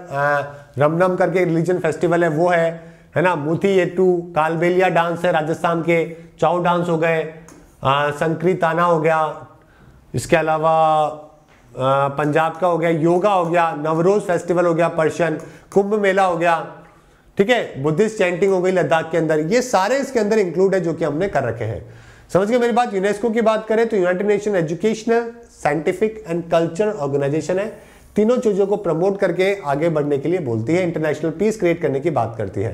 रमनम करके रिलीजन फेस्टिवल है वो है है ना मुथी एटू कालबेलिया डांस है राजस्थान के चाउ डांस हो गए संक्री ताना हो गया इसके अलावा पंजाब का हो गया योगा हो गया नवरोज फेस्टिवल हो गया पर्शियन कुंभ मेला हो गया ठीक है बुद्धिस्ट चैंटिंग हो गई लद्दाख के अंदर ये सारे इसके अंदर इंक्लूड है जो कि हमने कर रखे हैं समझ गए मेरी बात यूनेस्को की बात करें तो United Nation educational scientific and culture organization है तीनों चीज़ों को प्रमोट करके आगे बढ़ने के लिए बोलती है इंटरनेशनल पीस क्रिएट करने की बात करती है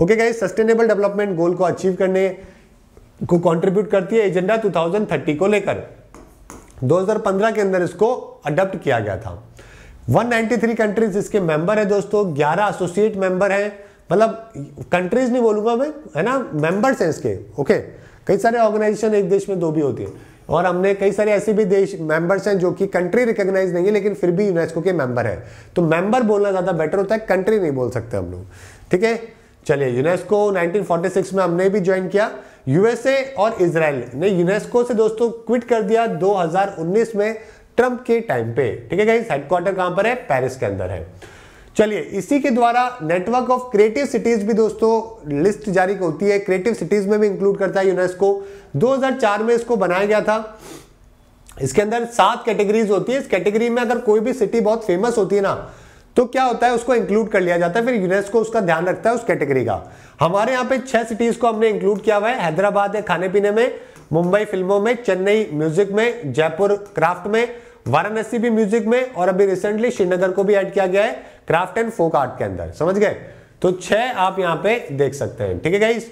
okay guys sustainable development goal को अचीव करने को कंट्रीब्यूट करती है एजेंडा 2030 को लेकर 2015 के अंदर इसको अडोप्ट किया गया था 193 कंट्रीज इसके मेंबर है दोस्तों 11 एसोसिएट मेंबर हैं मतलब कंट्रीज नहीं बोलूंगा मैं है ना मेंबर्स हैं इसके ओके कई सारे ऑर्गेनाइजेशन एक देश में दो भी होती है और हमने कई सारे ऐसे भी देश मेंबर्स हैं जो कि कंट्री रिकॉग्नाइज नहीं है लेकिन फिर भी यूनेस्को के मेंबर है तो मेंबर बोलना ज़्यादा बेटर होता है कंट्री नहीं बोल सकते हम लोग ठीक है चलिए यूनेस्को 1946 में हमने भी ज्वाइन किया यूएसए और इसराइल ने यूनेस्को से दोस्तों क्विट कर दिया 2019 में ट्रंप के टाइम पे ठीक है हेडक्वार्टर कहां पर है पेरिस के अंदर है चलिए इसी के द्वारा नेटवर्क ऑफ क्रिएटिव सिटीज भी दोस्तों लिस्ट जारी होती है क्रिएटिव सिटीज में भी इंक्लूड करता है यूनेस्को 2004 में इसको बनाया गया था इसके अंदर सात कैटेगरीज होती है इस कैटेगरी में अगर कोई भी सिटी बहुत फेमस होती है ना तो क्या होता है उसको इंक्लूड कर लिया जाता है फिर यूनेस्को उसका ध्यान रखता है उस कैटेगरी का हमारे यहाँ पे छह सिटीज को हमने इंक्लूड किया हुआ है हैदराबाद है खाने पीने में मुंबई फिल्मों में चेन्नई म्यूजिक में जयपुर क्राफ्ट में वाराणसी भी म्यूजिक में और अभी रिसेंटली श्रीनगर को भी ऐड किया गया है क्राफ्ट एंड फोक आर्ट के अंदर समझ गए तो छह आप यहां पे देख सकते हैं ठीक है गाइस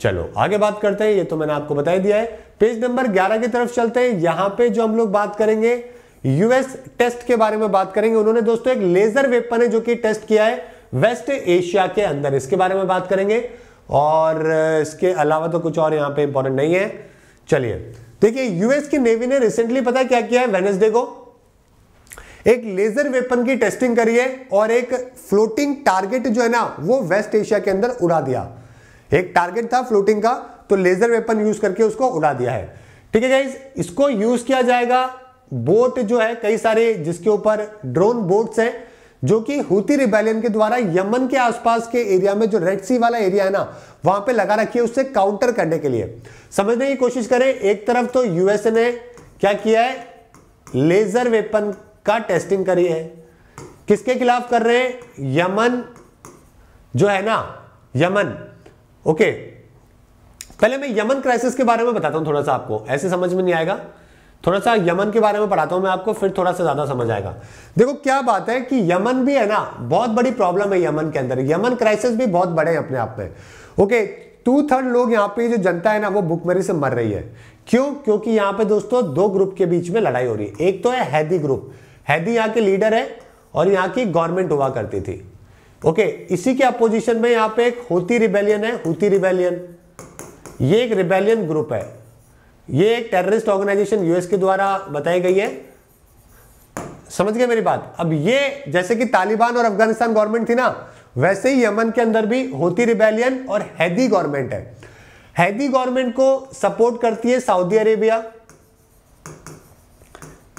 चलो आगे बात करते हैं ये तो मैंने आपको बताई दिया है पेज नंबर 11 की तरफ चलते हैं यहां पे जो हम लोग बात करेंगे यूएस टेस्ट के बारे में बात करेंगे उन्होंने दोस्तों एक लेजर वेपन है जो कि टेस्ट किया है वेस्ट एशिया के अंदर इसके बारे में बात करेंगे और इसके अलावा तो कुछ और यहां पे इंपॉर्टेंट नहीं है चलिए देखिए यूएस की नेवी ने रिसेंटली पता क्या किया है वेनेसडे को एक लेजर वेपन की टेस्टिंग करी है और एक फ्लोटिंग टारगेट जो है ना वो वेस्ट एशिया के अंदर उड़ा दिया एक टारगेट था फ्लोटिंग का तो लेजर वेपन यूज करके उसको उड़ा दिया है ठीक है गाइज इसको यूज किया जाएगा बोट जो है कई सारे जिसके ऊपर ड्रोन बोट्स हैं जो कि हूती रिबेलियन के द्वारा यमन के आसपास के एरिया में जो रेड सी वाला एरिया है ना वहां पे लगा रखी है उससे काउंटर करने के लिए समझने की कोशिश करें एक तरफ तो यूएसए ने क्या किया है लेजर वेपन का टेस्टिंग करी है किसके खिलाफ कर रहे हैं यमन जो है ना यमन ओके पहले मैं यमन क्राइसिस के बारे में बताता हूं थोड़ा सा आपको ऐसे समझ में नहीं आएगा थोड़ा सा यमन के बारे में पढ़ाता हूं मैं आपको फिर थोड़ा सा ज्यादा समझ आएगा देखो क्या बात है कि यमन भी है ना बहुत बड़ी प्रॉब्लम है यमन के अंदर यमन क्राइसिस भी बहुत बड़े हैं अपने आप में ओके टू थर्ड लोग यहाँ पे जो जनता है ना वो भुखमरी से मर रही है क्यों क्योंकि यहाँ पे दोस्तों दो ग्रुप के बीच में लड़ाई हो रही है एक तो है हैदी ग्रुप हैदी यहाँ के लीडर है और यहाँ की गवर्नमेंट हुआ करती थी ओके इसी के अपोजिशन में यहाँ पे एक होती रिबेलियन है होती रिबेलियन ये एक रिबेलियन ग्रुप है ये एक टेररिस्ट ऑर्गेनाइजेशन यूएस के द्वारा बताई गई है समझ गए मेरी बात अब ये जैसे कि तालिबान और अफगानिस्तान गवर्नमेंट थी ना वैसे ही यमन के अंदर भी होती रिबेलियन और हैदी गवर्नमेंट है हैदी गवर्नमेंट को सपोर्ट करती है सऊदी अरेबिया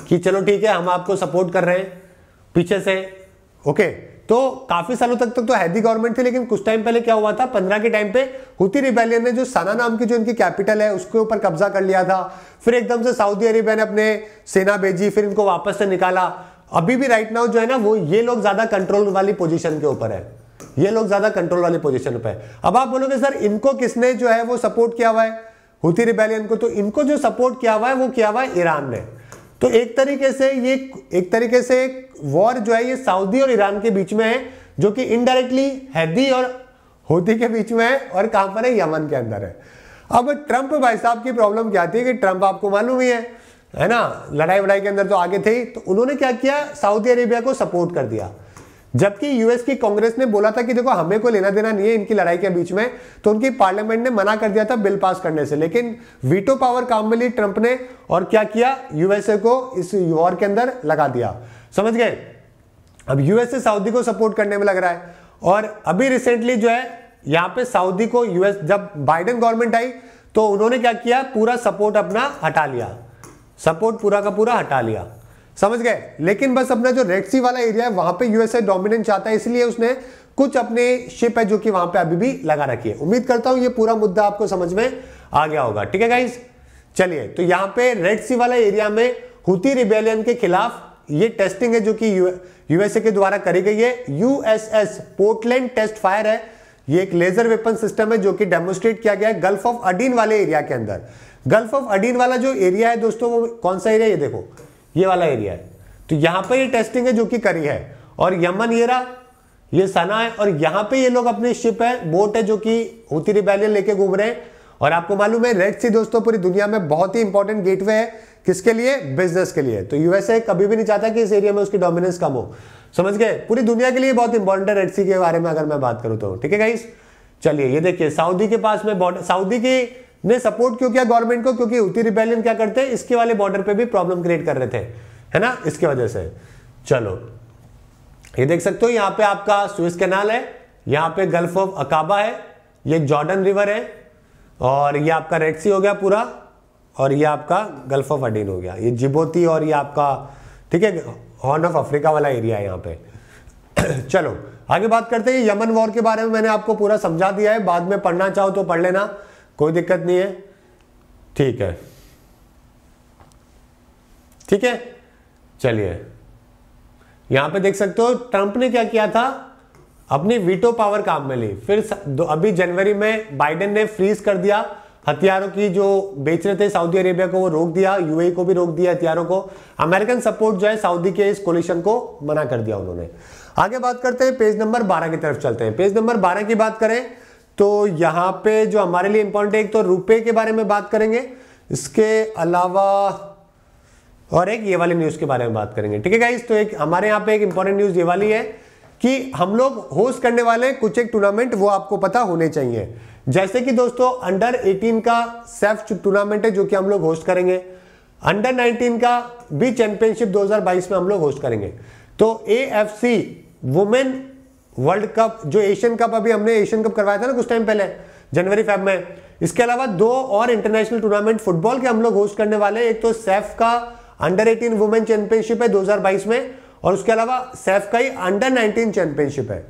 कि चलो ठीक है हम आपको सपोर्ट कर रहे हैं पीछे से ओके तो काफी सालों तक तक तो, तो हैदी गवर्नमेंट थी लेकिन कुछ टाइम पहले क्या हुआ था पंद्रह के टाइम पे हुती रिबेलियन ने जो सना नाम की जो इनकी कैपिटल है उसके ऊपर कब्जा कर लिया था फिर एकदम से सऊदी अरेबिया ने अपने सेना भेजी फिर इनको वापस से निकाला अभी भी राइट नाउ जो है ना वो ये लोग ज्यादा कंट्रोल वाली पोजिशन के ऊपर है ये लोग ज्यादा कंट्रोल वाली पोजिशन पर है अब आप बोलोगे सर इनको किसने जो है वो सपोर्ट किया हुआ है हुती रिबेलियन को तो इनको जो सपोर्ट किया हुआ है वो किया हुआ है ईरान ने तो एक तरीके से ये एक तरीके से एक वॉर जो है ये सऊदी और ईरान के बीच में है जो कि इनडायरेक्टली हैदी और होती के बीच में है और कहां पर है यमन के अंदर है अब ट्रंप भाई साहब की प्रॉब्लम क्या थी कि ट्रंप आपको मालूम ही है है ना लड़ाई वड़ाई के अंदर तो आगे थे तो उन्होंने क्या किया सऊदी अरेबिया को सपोर्ट कर दिया जबकि यूएस की कांग्रेस ने बोला था कि देखो हमें को लेना देना नहीं है इनकी लड़ाई के बीच में तो उनकी पार्लियामेंट ने मना कर दिया था बिल पास करने से लेकिन वीटो पावर काम में ली ट्रंप ने और क्या किया यूएसए को इस वॉर के अंदर लगा दिया समझ गए अब यूएसए सऊदी को सपोर्ट करने में लग रहा है और अभी रिसेंटली जो है यहां पर सऊदी को यूएस जब बाइडन गवर्नमेंट आई तो उन्होंने क्या किया पूरा सपोर्ट अपना हटा लिया सपोर्ट पूरा का पूरा हटा लिया समझ गए लेकिन बस अपना जो रेड सी वाला एरिया है वहां पे यूएसए डोमिनेंट चाहता है इसलिए उसने कुछ अपने शिप है जो कि वहां पे अभी भी लगा रखी है उम्मीद करता हूं ये पूरा मुद्दा आपको समझ में आ गया होगा ठीक है गाइज चलिए तो यहां पे रेड सी वाला एरिया में हुती रिबेलियन के खिलाफ ये टेस्टिंग है जो कि यूएसए के द्वारा करी गई है यूएसएस पोर्टलैंड टेस्ट फायर है ये एक लेजर वेपन सिस्टम है जो कि डेमोस्ट्रेट किया गया है गल्फ ऑफ अडीन वाले एरिया के अंदर गल्फ ऑफ अडीन वाला जो एरिया है दोस्तों वो कौन सा एरिया ये देखो ये वाला एरिया है तो यहां पर यह टेस्टिंग है जो कि करी है और यमन ये रहा ये सना है और यहां पे ये लोग अपने शिप है बोट है जो कि होती रिबेलियन लेके घूम रहे हैं और आपको मालूम है रेड सी दोस्तों पूरी दुनिया में बहुत ही इंपॉर्टेंट गेटवे है किसके लिए बिजनेस के लिए तो यूएसए कभी भी नहीं चाहता कि इस एरिया में उसकी डोमिनेंस कम हो समझ गए पूरी दुनिया के लिए बहुत इंपॉर्टेंट है रेड सी के बारे में अगर मैं बात करूं तो ठीक है गाइस चलिए ये देखिए सऊदी के पास में बॉर्डर सऊदी की ने सपोर्ट क्यों किया गवर्नमेंट को क्योंकि हुती रिपेलियन क्या करते हैं इसके वाले बॉर्डर पे भी प्रॉब्लम क्रिएट कर रहे थे है ना इसके वजह से चलो ये देख सकते हो यहां पे आपका स्विस कैनाल है यहां पे गल्फ ऑफ अकाबा है ये जॉर्डन रिवर है और ये आपका रेड सी हो गया पूरा और ये आपका गल्फ ऑफ अडीन हो गया ये जिबोती और ये आपका ठीक है हॉर्न ऑफ अफ्रीका वाला एरिया है यहाँ पे चलो आगे बात करते हैं यमन वॉर के बारे में मैंने आपको पूरा समझा दिया है बाद में पढ़ना चाहो तो पढ़ लेना कोई दिक्कत नहीं है ठीक है ठीक है चलिए यहां पे देख सकते हो ट्रंप ने क्या किया था अपनी वीटो पावर काम में ली फिर अभी जनवरी में बाइडेन ने फ्रीज कर दिया हथियारों की जो बेच रहे थे सऊदी अरेबिया को वो रोक दिया यूएई e को भी रोक दिया हथियारों को अमेरिकन सपोर्ट जो है सऊदी के इस कोलिशन को मना कर दिया उन्होंने आगे बात करते हैं पेज नंबर 12 की तरफ चलते हैं पेज नंबर 12 की बात करें तो यहाँ पे जो हमारे लिए इंपॉर्टेंट है एक तो रुपए के बारे में बात करेंगे इसके अलावा और एक ये वाली न्यूज़ के बारे में बात करेंगे ठीक है तो एक हमारे यहाँ पे एक इंपॉर्टेंट न्यूज़ ये वाली है कि हम लोग होस्ट करने वाले कुछ एक टूर्नामेंट वो आपको पता होने चाहिए जैसे कि दोस्तों अंडर 18 का सेफ टूर्नामेंट है जो कि हम लोग होस्ट करेंगे अंडर 19 का भी चैंपियनशिप 2022 में हम लोग होस्ट करेंगे तो A F C women world cup जो एशियन कप अभी हमने एशियन कप करवाया था ना कुछ टाइम पहले जनवरी फेब में इसके अलावा दो और इंटरनेशनल टूर्नामेंट फुटबॉल के हम लोग होस्ट करने वाले एक तो सेफ का अंडर 18 वुमेन चैंपियनशिप है 2022 में और उसके अलावा सेफ का ही अंडर 19 चैंपियनशिप है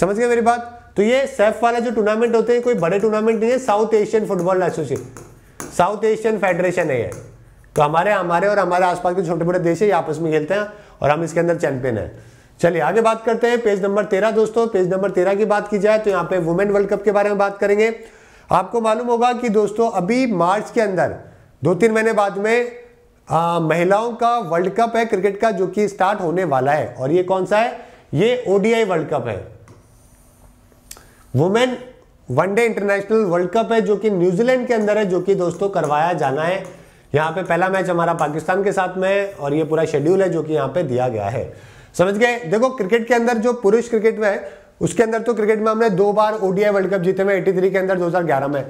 समझ गए मेरी बात तो ये सेफ वाला जो टूर्नामेंट होते हैं कोई बड़े टूर्नामेंट नहीं है south Asian football association south Asian federation है ये तो हमारे हमारे और हमारे आसपास के छोटे मोटे देश है ये आपस में खेलते हैं और हम इसके अंदर चैंपियन हैं चलिए आगे बात करते हैं पेज नंबर तेरह दोस्तों पेज नंबर तेरह की बात की जाए तो यहाँ पे वुमेन वर्ल्ड कप के बारे में बात करेंगे आपको मालूम होगा कि दोस्तों अभी मार्च के अंदर दो तीन महीने बाद में आ, महिलाओं का वर्ल्ड कप है क्रिकेट का जो कि स्टार्ट होने वाला है और ये कौन सा है ये ओडीआई वर्ल्ड कप है women one day international world cup है जो कि न्यूजीलैंड के अंदर है जो कि दोस्तों करवाया जाना है यहाँ पे पहला मैच हमारा पाकिस्तान के साथ में है और ये पूरा शेड्यूल है जो कि यहाँ पे दिया गया है समझ गए देखो क्रिकेट के अंदर जो पुरुष क्रिकेट में है उसके अंदर तो क्रिकेट में हमने दो बार ओडीआई वर्ल्ड कप जीते हुए 83 के अंदर 2011 में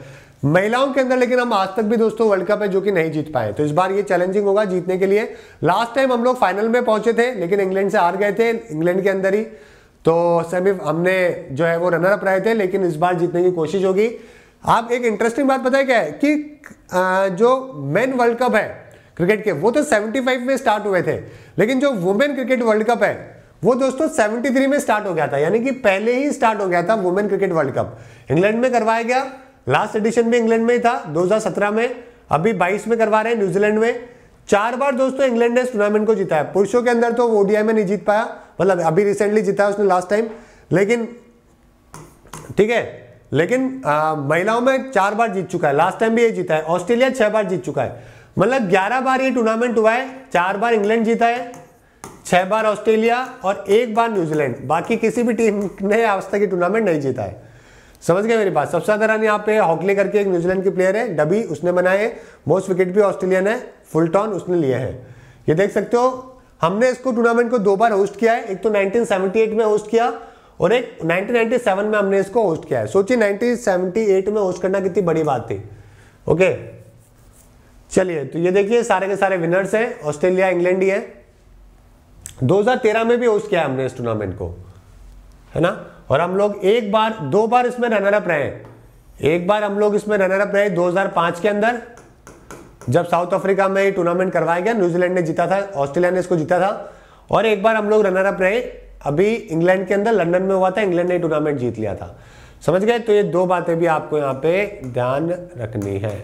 महिलाओं के अंदर लेकिन हम आज तक भी दोस्तों वर्ल्ड कप है जो कि नहीं जीत पाए तो इस बार ये चैलेंजिंग होगा जीतने के लिए लास्ट टाइम हम लोग फाइनल में पहुंचे थे लेकिन इंग्लैंड से हार गए थे इंग्लैंड के अंदर ही तो सेमी हमने जो है वो रनर अप रहे थे लेकिन इस बार जीतने की कोशिश होगी आप एक इंटरेस्टिंग बात बताए क्या है कि जो मेन वर्ल्ड कप है क्रिकेट के वो तो 75 में स्टार्ट हुए थे लेकिन जो वुमेन क्रिकेट वर्ल्ड कप है वो दोस्तों 73 में स्टार्ट हो गया था यानी कि पहले ही स्टार्ट हो गया था women cricket world cup England में करवाया गया लास्ट एडिशन भी इंग्लैंड में ही था 2017 में अभी 22 में करवा रहे हैं न्यूजीलैंड में चार बार दोस्तों इंग्लैंड ने इस टूर्नामेंट को जीता है पुरुषों के अंदर तो ओडीआई में नहीं जीत पाया मतलब अभी रिसेंटली जीता है उसने लास्ट टाइम लेकिन ठीक है लेकिन महिलाओं में चार बार जीत चुका है लास्ट टाइम भी ये जीता है ऑस्ट्रेलिया छह बार जीत चुका है मतलब 11 बार ये टूर्नामेंट हुआ है चार बार इंग्लैंड जीता है छह बार ऑस्ट्रेलिया और एक बार न्यूजीलैंड बाकी किसी भी टीम ने आज तक ये टूर्नामेंट नहीं जीता है समझ गए मेरी बात सबसे ज्यादा रन यहाँ पे हॉकले करके एक न्यूजीलैंड के प्लेयर है डबी उसने बनाए मोस्ट विकेट भी ऑस्ट्रेलियन है फुलटॉन उसने लिए हैं ये देख सकते हो हमने इसको टूर्नामेंट को दो बार होस्ट किया है एक तो 1978 में होस्ट किया और एक 1997 में हमने इसको होस्ट किया है सोचिए 1978 में होस्ट करना कितनी बड़ी बात थी ओके चलिए तो ये देखिए सारे के सारे विनर्स हैं ऑस्ट्रेलिया इंग्लैंड ही है 2013 में भी होस्ट किया हमने इस टूर्नामेंट को है ना और हम लोग एक बार दो बार इसमें रनर अप रहे एक बार हम लोग इसमें रनर अप रहे 2005 के अंदर जब साउथ अफ्रीका में ये टूर्नामेंट करवाया गया न्यूजीलैंड ने जीता था ऑस्ट्रेलिया ने इसको जीता था और एक बार हम लोग रनर अप रहे अभी इंग्लैंड के अंदर लंदन में हुआ था इंग्लैंड ने टूर्नामेंट जीत लिया था समझ गए तो ये दो बातें भी आपको यहाँ पे ध्यान रखनी है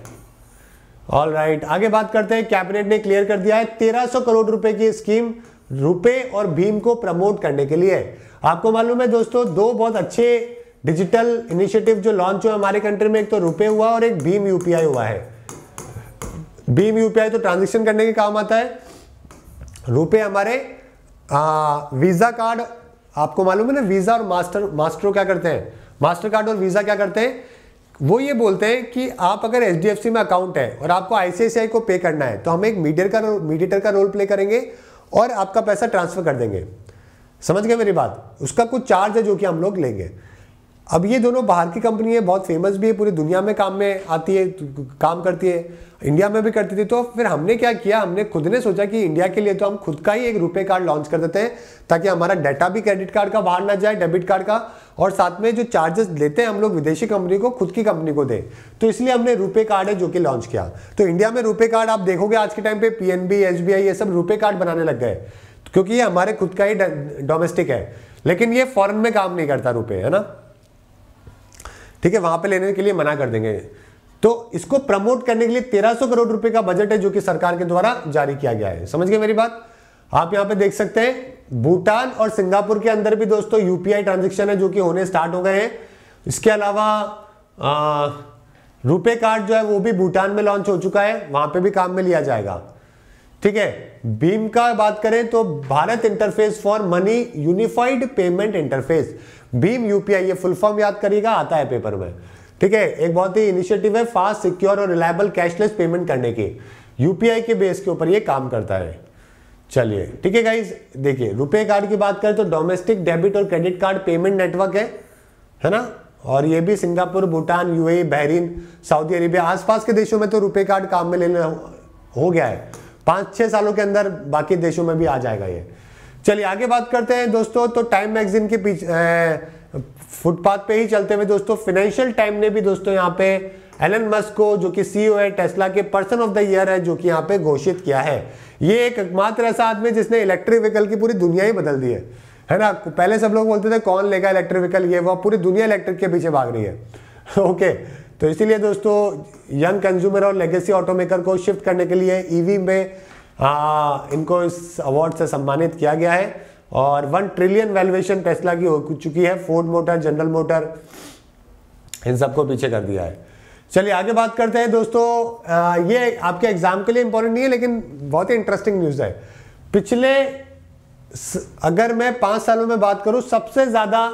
ऑल राइट right. आगे बात करते हैं कैबिनेट ने क्लियर कर दिया है 1300 करोड़ रुपए की स्कीम रुपए और भीम को प्रमोट करने के लिए आपको मालूम है दोस्तों दो बहुत अच्छे डिजिटल इनिशिएटिव जो लॉन्च हुए हमारे कंट्री में एक तो रुपए हुआ और एक भीम यूपीआई हुआ है भीम यूपीआई तो ट्रांजेक्शन करने के काम आता है रुपए हमारे वीज़ा कार्ड आपको मालूम है ना वीज़ा और मास्टर मास्टर क्या करते हैं मास्टर कार्ड और वीज़ा क्या करते हैं वो ये बोलते हैं कि आप अगर एच डी एफ सी में अकाउंट है और आपको आई को पे करना है तो हम एक मीडियर का मीडिएटर का रोल प्ले करेंगे और आपका पैसा ट्रांसफ़र कर देंगे समझ गए मेरी बात उसका कुछ चार्ज है जो कि हम लोग लेंगे अब ये दोनों बाहर की कंपनी है बहुत फेमस भी है पूरी दुनिया में काम में आती है तो काम करती है इंडिया में भी करती थी तो फिर हमने क्या किया हमने खुद ने सोचा कि इंडिया के लिए तो हम खुद का ही एक रुपए कार्ड लॉन्च कर देते हैं ताकि हमारा डाटा भी क्रेडिट कार्ड का बाहर ना जाए डेबिट कार्ड का और साथ में जो चार्जेस लेते हैं हम लोग विदेशी कंपनी को खुद की कंपनी को दे तो इसलिए हमने रुपे कार्ड है जो कि लॉन्च किया तो इंडिया में रुपे कार्ड आप देखोगे आज के टाइम पे पीएनबी एसबीआई ये सब रुपे कार्ड बनाने लग गए क्योंकि ये हमारे खुद का ही डोमेस्टिक है लेकिन ये फॉरन में काम नहीं करता रुपए है ना ठीक है वहां पर लेने के लिए मना कर देंगे तो इसको प्रमोट करने के लिए तेरह करोड़ रुपए का बजट है जो कि सरकार के द्वारा जारी किया गया है समझ गए मेरी बात आप यहां पे देख सकते हैं भूटान और सिंगापुर के अंदर भी दोस्तों यूपीआई ट्रांजेक्शन है जो कि होने स्टार्ट हो गए हैं इसके अलावा रुपे कार्ड जो है वो भी भूटान में लॉन्च हो चुका है वहां पे भी काम में लिया जाएगा ठीक है भीम का बात करें तो Bharat interface for money unified payment interface भीम यूपीआई ये फुल फॉर्म याद करिएगा आता है पेपर में ठीक है एक बहुत ही इनिशिएटिव है फास्ट सिक्योर और रिलायबल कैशलेस पेमेंट करने की यूपीआई के बेस के ऊपर ये काम करता है चलिए ठीक है गाइज देखिए रुपए कार्ड की बात करें तो डोमेस्टिक डेबिट और क्रेडिट कार्ड पेमेंट नेटवर्क है है ना और ये भी Singapore Bhutan UAE e, Bahrain Saudi Arabia आसपास के देशों में तो रुपए कार्ड काम में लेना हो गया है पांच छह सालों के अंदर बाकी देशों में भी आ जाएगा ये चलिए आगे बात करते हैं दोस्तों तो टाइम मैगजीन के पीछे फुटपाथ पे ही चलते हुए दोस्तों फिनेंशियल टाइम ने भी दोस्तों यहाँ पे एलन मस्क को जो कि सीईओ e है टेस्ला के पर्सन ऑफ द ईयर है जो कि यहाँ पे घोषित किया है ये एक एकमात्र ऐसा आदमी जिसने इलेक्ट्रिक व्हीकल की पूरी दुनिया ही बदल दी है है ना पहले सब लोग बोलते थे कौन लेगा इलेक्ट्रिक व्हीकल ये वो पूरी दुनिया इलेक्ट्रिक के पीछे भाग रही है ओके तो इसीलिए दोस्तों यंग कंज्यूमर और लेगेसी ऑटोमेकर को शिफ्ट करने के लिए ईवी e में आ, इनको इस अवार्ड से सम्मानित किया गया है और वन ट्रिलियन वैल्यूएशन टेस्ला की हो चुकी है फोर्ड मोटर जनरल मोटर इन सबको पीछे कर दिया है चलिए आगे बात करते हैं दोस्तों आ, ये आपके एग्जाम के लिए इंपॉर्टेंट नहीं है लेकिन बहुत ही इंटरेस्टिंग न्यूज़ है पिछले अगर मैं पांच सालों में बात करूँ सबसे ज़्यादा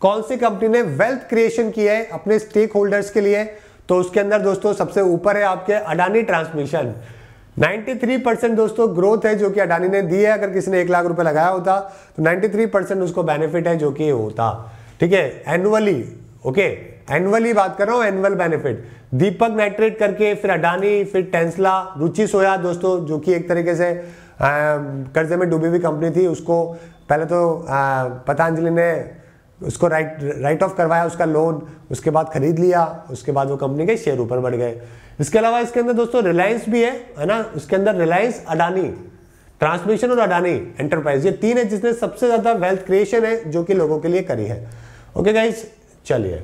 कौन सी कंपनी ने वेल्थ क्रिएशन किया है अपने स्टेक होल्डर्स के लिए तो उसके अंदर दोस्तों सबसे ऊपर है आपके अडानी ट्रांसमिशन 93 परसेंट दोस्तों ग्रोथ है जो कि अडानी ने दी है अगर किसी ने एक लाख रुपए लगाया होता तो 93 परसेंट उसको बेनिफिट है जो कि होता ठीक है एनुअली ओके एनुअली बात कर रहा हूं एनुअल बेनिफिट दीपक नाइट्रेट करके फिर अडानी फिर टेंसला रुचि सोया दोस्तों जो कि एक तरीके से कर्जे में डूबी हुई कंपनी थी उसको पहले तो पतंजलि ने उसको राइट राइट ऑफ करवाया उसका लोन उसके बाद खरीद लिया उसके बाद वो कंपनी के शेयर ऊपर बढ़ गए इसके अलावा इसके अंदर दोस्तों रिलायंस भी है है ना उसके अंदर रिलायंस अडानी ट्रांसमिशन और अडानी एंटरप्राइज ये तीन है जिसने सबसे ज़्यादा वेल्थ क्रिएशन है जो कि लोगों के लिए करी है ओके गाइज चलिए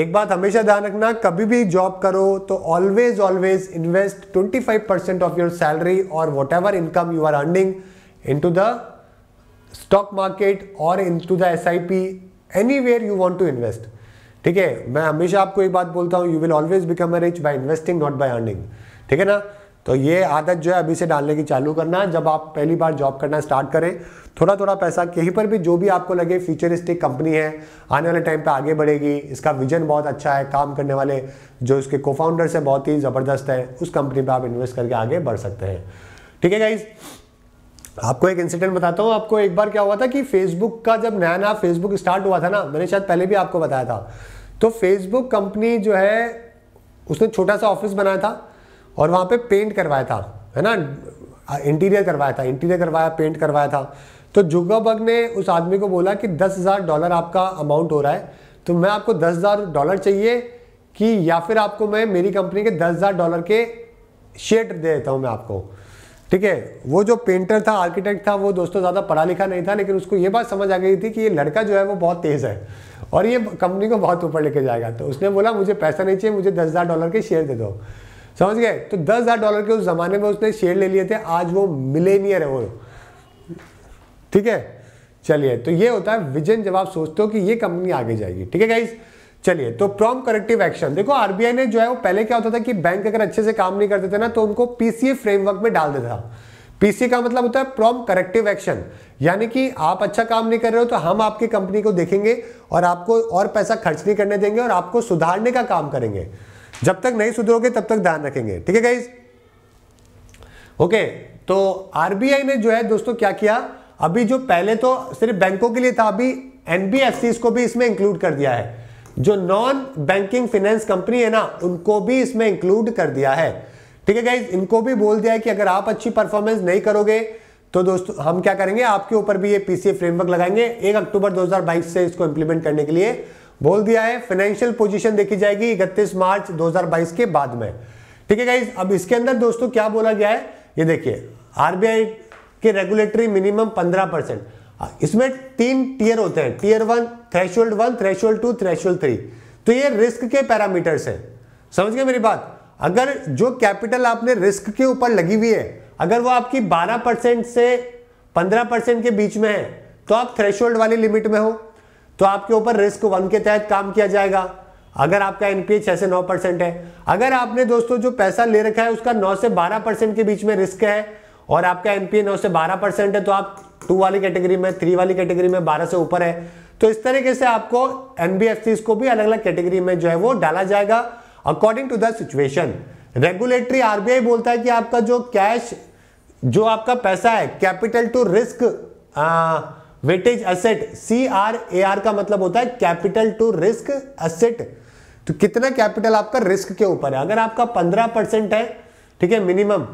एक बात हमेशा ध्यान रखना कभी भी जॉब करो तो always always invest 25% of your salary और whatever income you are earning into the stock market और into the S I P anywhere you want to invest ठीक है मैं हमेशा आपको एक बात बोलता हूँ you will always become a rich by investing not by earning ठीक है ना तो ये आदत जो है अभी से डालने की चालू करना है जब आप पहली बार जॉब करना स्टार्ट करें थोड़ा थोड़ा पैसा कहीं पर भी जो भी आपको लगे फ्यूचरिस्टिक कंपनी है आने वाले टाइम पे आगे बढ़ेगी इसका विजन बहुत अच्छा है काम करने वाले जो इसके को फाउंडर्स हैं बहुत ही ज़बरदस्त है उस कंपनी पर आप इन्वेस्ट करके आगे बढ़ सकते हैं ठीक है गाइज़ आपको एक इंसिडेंट बताता हूँ आपको एक बार क्या हुआ था कि फेसबुक का जब नया नया फेसबुक स्टार्ट हुआ था ना मैंने शायद पहले भी आपको बताया था तो फेसबुक कंपनी जो है उसने छोटा सा ऑफिस बनाया था और वहाँ पे पेंट करवाया था है ना इंटीरियर करवाया था इंटीरियर करवाया पेंट करवाया था तो जुगाबर्ग ने उस आदमी को बोला कि दस हज़ार डॉलर आपका अमाउंट हो रहा है तो मैं आपको दस हज़ार डॉलर चाहिए कि या फिर आपको मैं मेरी कंपनी के दस हज़ार डॉलर के शेयर दे देता हूँ मैं आपको ठीक है वो जो पेंटर था आर्किटेक्ट था वो दोस्तों ज़्यादा पढ़ा लिखा नहीं था लेकिन उसको ये बात समझ आ गई थी कि ये लड़का जो है वो बहुत तेज़ है और ये कंपनी को बहुत ऊपर लेके जाएगा तो उसने बोला मुझे पैसा नहीं चाहिए मुझे दस हज़ार डॉलर के शेयर दे दो समझ गए तो दस हज़ार डॉलर के उस ज़माने में उसने शेयर ले लिए थे आज वो मिलेनियर है वो ठीक है चलिए तो ये होता है विजन जब आप सोचते हो कि ये कंपनी आगे जाएगी ठीक है गाइज़ चलिए तो प्रॉम करेक्टिव एक्शन देखो आरबीआई ने जो है वो पहले क्या होता था कि बैंक अगर अच्छे से काम नहीं करते थे ना तो उनको पीसीए फ्रेमवर्क में डाल देता पीसीए का मतलब होता है प्रॉम करेक्टिव एक्शन यानी कि आप अच्छा काम नहीं कर रहे हो तो हम आपकी कंपनी को देखेंगे और आपको और पैसा खर्च नहीं करने देंगे और आपको सुधारने का काम करेंगे जब तक नहीं सुधरोगे तब तक ध्यान रखेंगे ठीक है गाइज ओके तो आरबीआई ने जो है दोस्तों क्या किया अभी जो पहले तो सिर्फ बैंकों के लिए था अभी एनबीएफसी को भी इसमें इंक्लूड कर दिया है जो नॉन बैंकिंग फाइनेंस कंपनी है ना उनको भी इसमें इंक्लूड कर दिया है ठीक है गाइज इनको भी बोल दिया है कि अगर आप अच्छी परफॉर्मेंस नहीं करोगे तो दोस्तों हम क्या करेंगे आपके ऊपर भी ये पीसीए फ्रेमवर्क लगाएंगे एक अक्टूबर 2022 से इसको इंप्लीमेंट करने के लिए बोल दिया है फाइनेंशियल पोजीशन देखी जाएगी इकतीस मार्च 2022 के बाद में ठीक है गाइज अब इसके अंदर दोस्तों क्या बोला गया है ये देखिए आरबीआई के रेगुलेटरी मिनिमम पंद्रह परसेंट हाँ, इसमें तीन टीयर होते हैं tier one threshold one threshold two threshold three तो ये रिस्क के पैरामीटर्स है समझ गए मेरी बात अगर जो कैपिटल आपने रिस्क के ऊपर लगी हुई है अगर वो आपकी 12 परसेंट से 15 परसेंट के बीच में है तो आप थ्रेशोल्ड वाली लिमिट में हो तो आपके ऊपर रिस्क वन के तहत काम किया जाएगा अगर आपका एनपीए छह से नौ परसेंट है अगर आपने दोस्तों जो पैसा ले रखा है उसका नौ से बारह परसेंट के बीच में रिस्क है और आपका एनपीए नौ से बारह परसेंट है तो आप टू वाली कैटेगरी में थ्री वाली कैटेगरी में बारह से ऊपर है तो इस तरीके से आपको एनबीएफसी को भी अलग अलग कैटेगरी में जो है वो डाला जाएगा according to the situation regulatory RBI बोलता है कि आपका जो कैश जो आपका पैसा है capital to risk weightage asset C R A R का मतलब होता है कैपिटल टू रिस्क असेट तो कितना कैपिटल आपका रिस्क के ऊपर है अगर आपका पंद्रह परसेंट है ठीक है मिनिमम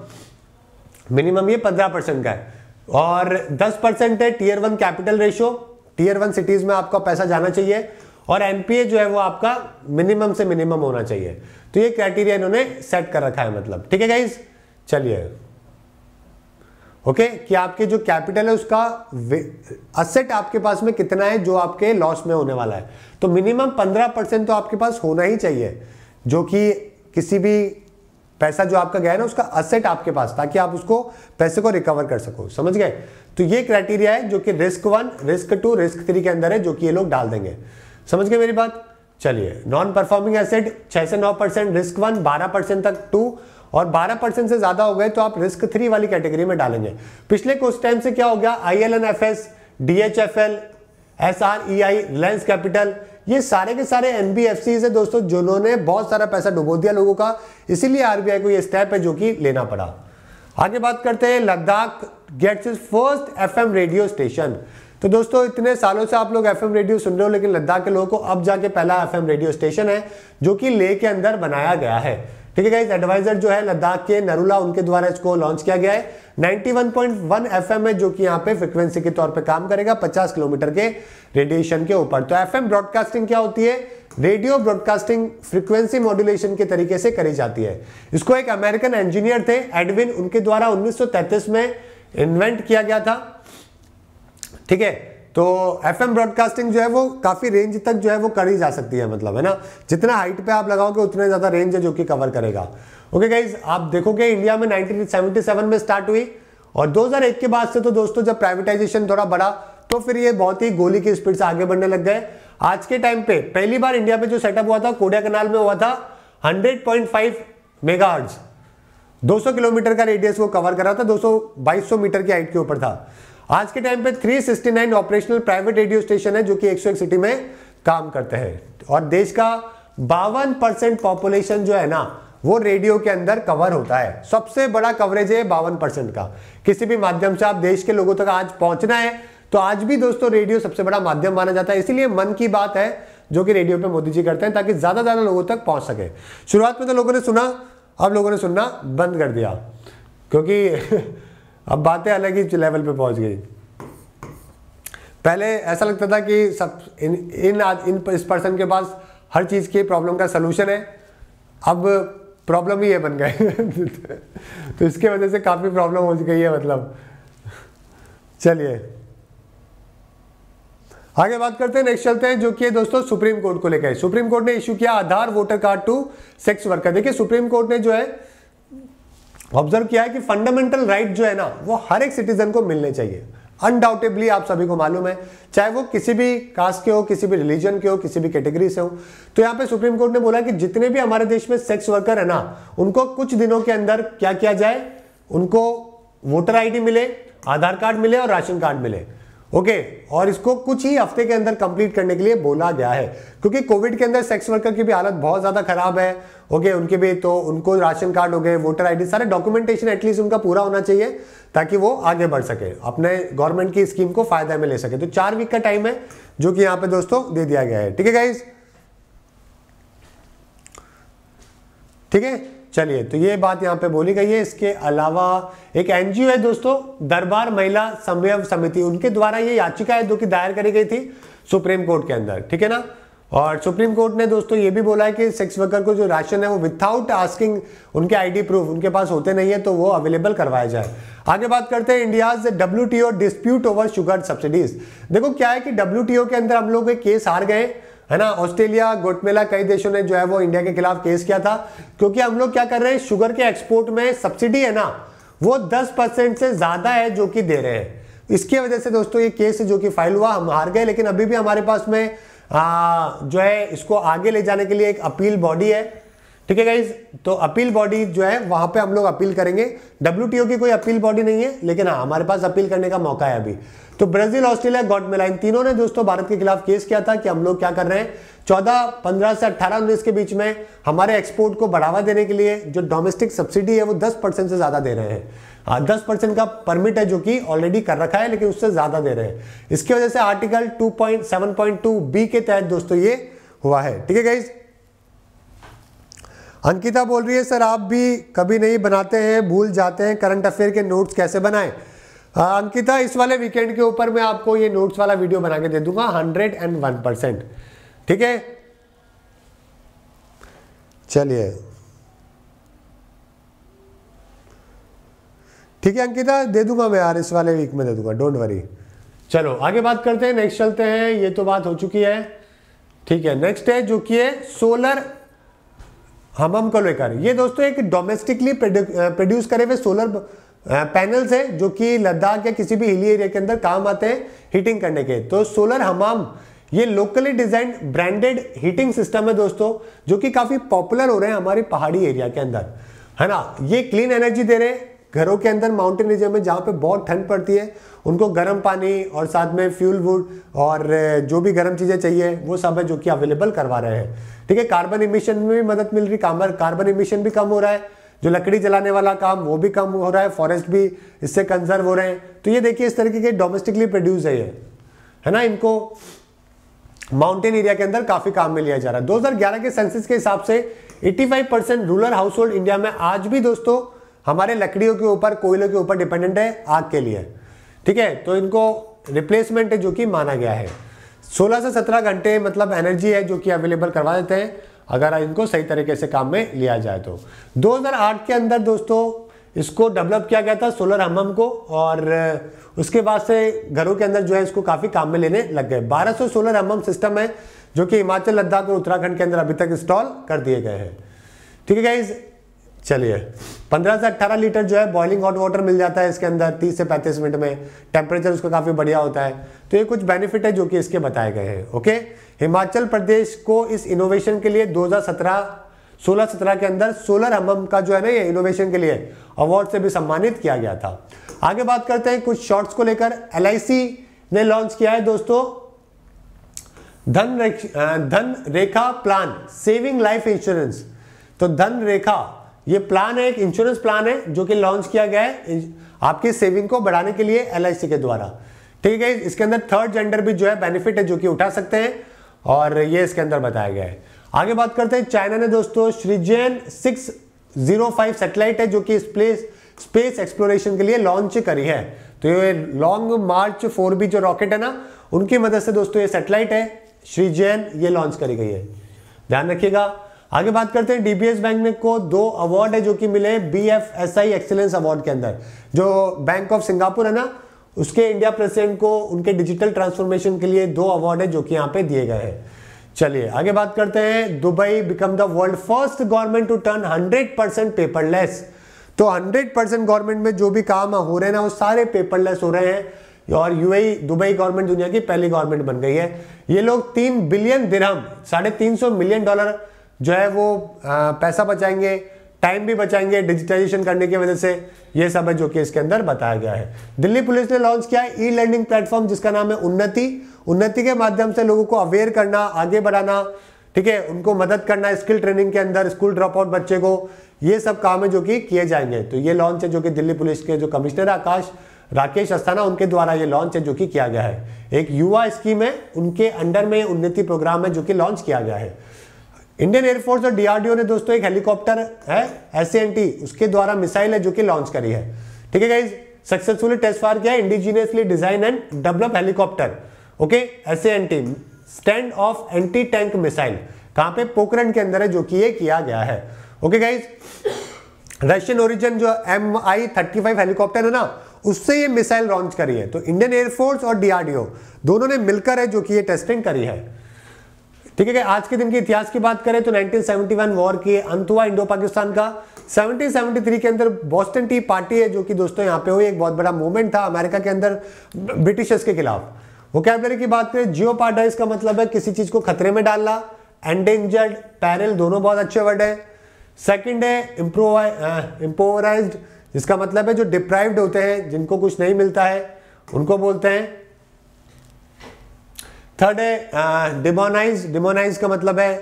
मिनिमम ये पंद्रह परसेंट का है और दस परसेंट है tier one capital ratio tier one cities में आपका पैसा जाना चाहिए और एमपीए जो है वो आपका मिनिमम से मिनिमम होना चाहिए तो ये क्राइटेरिया इन्होंने सेट कर रखा है मतलब ठीक है गाइज चलिए ओके कि आपके जो कैपिटल है उसका असेट आपके पास में कितना है जो आपके लॉस में होने वाला है तो मिनिमम पंद्रह परसेंट तो आपके पास होना ही चाहिए जो कि किसी भी पैसा जो आपका गया है ना उसका असेट आपके पास ताकि आप उसको पैसे को रिकवर कर सको समझ गए तो ये क्राइटेरिया है जो कि risk one risk two risk three के अंदर है जो कि ये लोग डाल देंगे समझ गए मेरी बात चलिए नॉन परफॉर्मिंग एसेट छह से नौ परसेंट रिस्क वन बारह परसेंट तक टू और 12 परसेंट से ज्यादा हो गए तो आप रिस्क थ्री वाली कैटेगरी में डालेंगे पिछले कुछ टाइम से क्या हो गया I L N F S D H F L S R E I Reliance Capital ये सारे के सारे एन है दोस्तों जिन्होंने बहुत सारा पैसा डुबो दिया लोगों का इसीलिए आरबीआई को ये स्टेप है जो कि लेना पड़ा आगे बात करते हैं Ladakh gets is first FM radio station तो दोस्तों इतने सालों से आप लोग एफएम रेडियो सुन रहे हो लेकिन लद्दाख के लोगों को अब जाके पहला एफएम रेडियो स्टेशन है जो कि लेह के अंदर बनाया गया है ठीक है गाइज एडवाइजर जो है लद्दाख के नरूला उनके द्वारा इसको लॉन्च किया गया है 91.1 एफएम है जो कि यहाँ पे फ्रिक्वेंसी के तौर पे काम करेगा 50 किलोमीटर के रेडिएशन के ऊपर तो एफएम ब्रॉडकास्टिंग क्या होती है रेडियो ब्रॉडकास्टिंग फ्रीक्वेंसी मॉड्यूलेशन के तरीके से करी जाती है इसको एक अमेरिकन इंजीनियर थे एडविन उनके द्वारा उन्नीस में इन्वेंट किया गया था ठीक है तो एफ ब्रॉडकास्टिंग जो है वो काफ़ी रेंज तक जो है वो करी जा सकती है मतलब है ना जितना हाइट पे आप लगाओगे उतना ज़्यादा रेंज है जो कि कवर करेगा ओके okay, गाइज आप देखोगे इंडिया में 1977 में स्टार्ट हुई और 2001 के बाद से तो दोस्तों जब प्राइवेटाइजेशन थोड़ा बढ़ा तो फिर ये बहुत ही गोली की स्पीड से आगे बढ़ने लग गए आज के टाइम पे पहली बार इंडिया में जो सेटअप हुआ था कोडिया कनाल में हुआ था 100.5 पॉइंट मेगाहर्ट्ज़ 200 किलोमीटर का रेडियस वो कवर कर रहा था 200 2200 मीटर की हाइट के ऊपर था आज के टाइम पे 369 ऑपरेशनल प्राइवेट रेडियो स्टेशन है जो कि 101 सिटी में काम करते हैं और देश का बावन परसेंट पॉपुलेशन जो है ना वो रेडियो के अंदर कवर होता है सबसे बड़ा कवरेज है बावन परसेंट का किसी भी माध्यम से आप देश के लोगों तक आज पहुंचना है तो आज भी दोस्तों रेडियो सबसे बड़ा माध्यम माना जाता है इसीलिए मन की बात है जो कि रेडियो पे मोदी जी करते हैं ताकि ज़्यादा ज़्यादा लोगों तक पहुंच सके शुरुआत में तो लोगों ने सुना अब लोगों ने सुनना बंद कर दिया क्योंकि अब बातें अलग ही लेवल पे पहुंच गई पहले ऐसा लगता था कि सब इन इन आद, इन इस पर्सन के पास हर चीज़ की प्रॉब्लम का सलूशन है अब प्रॉब्लम ही है बन गए तो इसके वजह से काफ़ी प्रॉब्लम हो गई है मतलब चलिए आगे बात करते हैं नेक्स्ट चलते हैं जो कि दोस्तों सुप्रीम कोर्ट को लेकर सुप्रीम कोर्ट ने इश्यू किया Aadhaar voter card to sex worker देखिए सुप्रीम कोर्ट ने जो है ऑब्जर्व किया है कि फंडामेंटल राइट right जो है ना वो हर एक सिटीजन को मिलने चाहिए अनडाउटेबली आप सभी को मालूम है चाहे वो किसी भी कास्ट के हो किसी भी रिलीजन के हो किसी भी कैटेगरी से हो तो यहाँ पे सुप्रीम कोर्ट ने बोला कि जितने भी हमारे देश में सेक्स वर्कर है ना उनको कुछ दिनों के अंदर क्या किया जाए उनको वोटर आईडी मिले आधार कार्ड मिले और राशन कार्ड मिले ओके okay, और इसको कुछ ही हफ्ते के अंदर कंप्लीट करने के लिए बोला गया है क्योंकि कोविड के अंदर सेक्स वर्कर की भी हालत बहुत ज़्यादा खराब है ओके okay, उनके भी तो उनको राशन कार्ड हो गए वोटर आईडी सारे डॉक्यूमेंटेशन एटलीस्ट उनका पूरा होना चाहिए ताकि वो आगे बढ़ सके अपने गवर्नमेंट की स्कीम को फायदा में ले सके तो चार वीक का टाइम है जो कि यहां पर दोस्तों दे दिया गया है ठीक है गाइज ठीक है चलिए तो ये बात यहाँ पे बोली गई है इसके अलावा एक एनजीओ है दोस्तों दरबार महिला समय समिति उनके द्वारा ये याचिका है जो कि दायर करी गई थी सुप्रीम कोर्ट के अंदर ठीक है ना और सुप्रीम कोर्ट ने दोस्तों ये भी बोला है कि सेक्स वर्कर को जो राशन है वो विथआउट आस्किंग उनके आईडी प्रूफ उनके पास होते नहीं है तो वो अवेलेबल करवाया जाए आगे बात करते हैं India's W dispute over sugar subsidies देखो क्या है कि डब्ल्यू के अंदर हम लोग एक केस हार गए है ना ऑस्ट्रेलिया गोटमेला कई देशों ने जो है वो इंडिया के खिलाफ केस किया था क्योंकि हम लोग क्या कर रहे हैं शुगर के एक्सपोर्ट में सब्सिडी है ना वो 10 परसेंट से ज़्यादा है जो कि दे रहे हैं इसकी वजह से दोस्तों ये केस जो कि फाइल हुआ हम हार गए लेकिन अभी भी हमारे पास में आ, जो है इसको आगे ले जाने के लिए एक अपील बॉडी है ठीक है गाइज तो अपील बॉडी जो है वहां पे हम लोग अपील करेंगे डब्ल्यू की कोई अपील बॉडी नहीं है लेकिन हाँ हमारे पास अपील करने का मौका है अभी तो ब्राजील ऑस्ट्रेलिया गॉड मिलाइन तीनों ने दोस्तों भारत के खिलाफ केस किया था कि हम लोग क्या कर रहे हैं चौदह पंद्रह से अट्ठारह उन्नीस के बीच में हमारे एक्सपोर्ट को बढ़ावा देने के लिए जो डोमेस्टिक सब्सिडी है वो दस परसेंट से ज्यादा दे रहे हैं हाँ, दस परसेंट का परमिट है जो कि ऑलरेडी कर रखा है लेकिन उससे ज्यादा दे रहे हैं इसकी वजह से article two point seven point two B के तहत दोस्तों ये हुआ है ठीक है गाइज़ अंकिता बोल रही है सर आप भी कभी नहीं बनाते हैं भूल जाते हैं करंट अफेयर के नोट्स कैसे बनाएं हाँ, अंकिता इस वाले वीकेंड के ऊपर मैं आपको ये नोट्स वाला वीडियो बना के दे दूंगा हंड्रेड एंड वन परसेंट ठीक है चलिए ठीक है अंकिता दे दूंगा मैं यार इस वाले वीक में दे दूंगा डोंट वरी चलो आगे बात करते हैं नेक्स्ट चलते हैं ये तो बात हो चुकी है ठीक है नेक्स्ट है जो कि है सोलर हम हम को लेकर ये दोस्तों एक डोमेस्टिकली प्रोड्यूस करे हुए सोलर पैनल्स हैं जो कि लद्दाख या किसी भी हिली एरिया के अंदर काम आते हैं हीटिंग करने के तो सोलर हमाम ये locally design branded heating system है दोस्तों जो कि काफ़ी पॉपुलर हो रहे हैं हमारे पहाड़ी एरिया के अंदर है ना ये क्लीन एनर्जी दे रहे हैं घरों के अंदर माउंटेन रीजन में जहाँ पे बहुत ठंड पड़ती है उनको गर्म पानी और साथ में फ्यूल वुड और जो भी गर्म चीज़ें चाहिए वो सब है जो कि अवेलेबल करवा रहे हैं ठीक है कार्बन इमिशन में भी मदद मिल रही है कार्बन इमिशन भी कम हो रहा है जो लकड़ी जलाने वाला काम वो भी कम हो रहा है फॉरेस्ट भी इससे कंजर्व हो रहे हैं तो ये देखिए इस तरीके के डोमेस्टिकली प्रोड्यूस है ये है ना इनको माउंटेन एरिया के अंदर काफ़ी काम में लिया जा रहा है 2011 के सेंसिस के हिसाब से 85 percent rural household India में आज भी दोस्तों हमारे लकड़ियों के ऊपर कोयलों के ऊपर डिपेंडेंट है आग के लिए ठीक है तो इनको रिप्लेसमेंट है जो कि माना गया है 16 से 17 घंटे मतलब एनर्जी है जो कि अवेलेबल करवा देते हैं अगर इनको सही तरीके से काम में लिया जाए तो 2008 के अंदर दोस्तों इसको डेवलप किया गया था सोलर हमम को और उसके बाद से घरों के अंदर जो है इसको काफ़ी काम में लेने लग गए 1200 सोलर हमम सिस्टम है जो कि हिमाचल लद्दाख और उत्तराखंड के अंदर अभी तक इंस्टॉल कर दिए गए हैं ठीक है गाइज चलिए 15 से 18 लीटर जो है बॉइलिंग हॉट वाटर मिल जाता है इसके अंदर 30 से 35 मिनट में टेम्परेचर उसका काफ़ी बढ़िया होता है तो ये कुछ बेनिफिट है जो कि इसके बताए गए हैं ओके हिमाचल प्रदेश को इस इनोवेशन के लिए 2017 सोलह सत्रह के अंदर सोलर हम का जो है ना ये इनोवेशन के लिए अवार्ड से भी सम्मानित किया गया था आगे बात करते हैं कुछ शॉर्ट्स को लेकर एल ने लॉन्च किया है दोस्तों Dhan Rekha, Dhan Rekha plan saving life insurance तो धन रेखा ये प्लान है एक इंश्योरेंस प्लान है जो कि लॉन्च किया गया है आपकी सेविंग को बढ़ाने के लिए एल के द्वारा ठीक है इसके अंदर थर्ड जेंडर भी जो है बेनिफिट है जो कि उठा सकते हैं और ये इसके अंदर बताया गया है आगे बात करते हैं चाइना ने दोस्तों Shijian six zero five satellite है जो कि स्पेस स्पेस एक्सप्लोरेशन के लिए लॉन्च करी है तो ये लॉन्ग मार्च फोर बी जो रॉकेट है ना उनकी मदद से दोस्तों ये सेटेलाइट है श्रीजेन ये लॉन्च करी गई है ध्यान रखिएगा आगे बात करते हैं डीबीएस बैंक में को दो अवार्ड है जो कि मिले B F S I excellence award के अंदर जो बैंक ऑफ सिंगापुर है ना उसके इंडिया प्रेसिडेंट को उनके डिजिटल ट्रांसफॉर्मेशन के लिए दो अवार्ड है जो कि यहाँ पे दिए गए हैं चलिए आगे बात करते हैं Dubai become the world first government to turn hundred paperless तो हंड्रेड परसेंट गवर्नमेंट में जो भी काम हो रहे हैं ना वो सारे पेपरलेस हो रहे हैं और यूएई e, दुबई गवर्नमेंट दुनिया की पहली गवर्नमेंट बन गई है ये लोग तीन बिलियन दिरहम साढ़े तीन सौ मिलियन डॉलर जो है वो पैसा बचाएंगे टाइम भी बचाएंगे डिजिटाइजेशन करने की वजह से ये सब है जो कि इसके अंदर बताया गया है दिल्ली पुलिस ने लॉन्च किया है ई लर्निंग प्लेटफॉर्म जिसका नाम है उन्नति उन्नति के माध्यम से लोगों को अवेयर करना आगे बढ़ाना ठीक है उनको मदद करना स्किल ट्रेनिंग के अंदर स्कूल ड्रॉप आउट बच्चे को ये सब काम है जो कि किए जाएंगे तो ये लॉन्च है जो कि दिल्ली पुलिस के जो कमिश्नर आकाश राकेश अस्थाना उनके द्वारा ये लॉन्च है जो कि किया गया है एक युवा स्कीम है उनके अंडर में उन्नति प्रोग्राम है जो कि लॉन्च किया गया है इंडियन एयरफोर्स और डीआरडीओ ने दोस्तों एक हेलीकॉप्टर है एस उसके द्वारा मिसाइल है जो कि लॉन्च करी है ठीक है गाइज सक्सेसफुली टेस्ट फायर किया indigenously design and develop helicopter okay S stand off anti tank missile कहां पे पोखरण के अंदर है जो कि ये किया गया है ओके गाइज रशियन ओरिजिन जो M I thirty five helicopter है ना उससे ये मिसाइल लॉन्च करी है तो इंडियन एयरफोर्स और डीआरडीओ दोनों ने मिलकर है जो कि ये टेस्टिंग करी है ठीक है आज के दिन के इतिहास की बात करें तो 1971 वॉर के अंत हुआ इंडो पाकिस्तान का 1773 के अंदर बॉस्टन टी पार्टी है जो कि दोस्तों यहाँ पे हुई एक बहुत बड़ा मूवमेंट था अमेरिका के अंदर ब्रिटिशर्स के खिलाफ वो कैबलरी की बात करें जियो का मतलब है किसी चीज को खतरे में डालना एंडेंजर्ड पैरल दोनों बहुत अच्छे वर्ड है सेकेंड है इम्पोवराइज जिसका मतलब है जो डिप्राइव्ड होते हैं जिनको कुछ नहीं मिलता है उनको बोलते हैं थर्ड है डिमोनाइज डिमोनाइज का मतलब है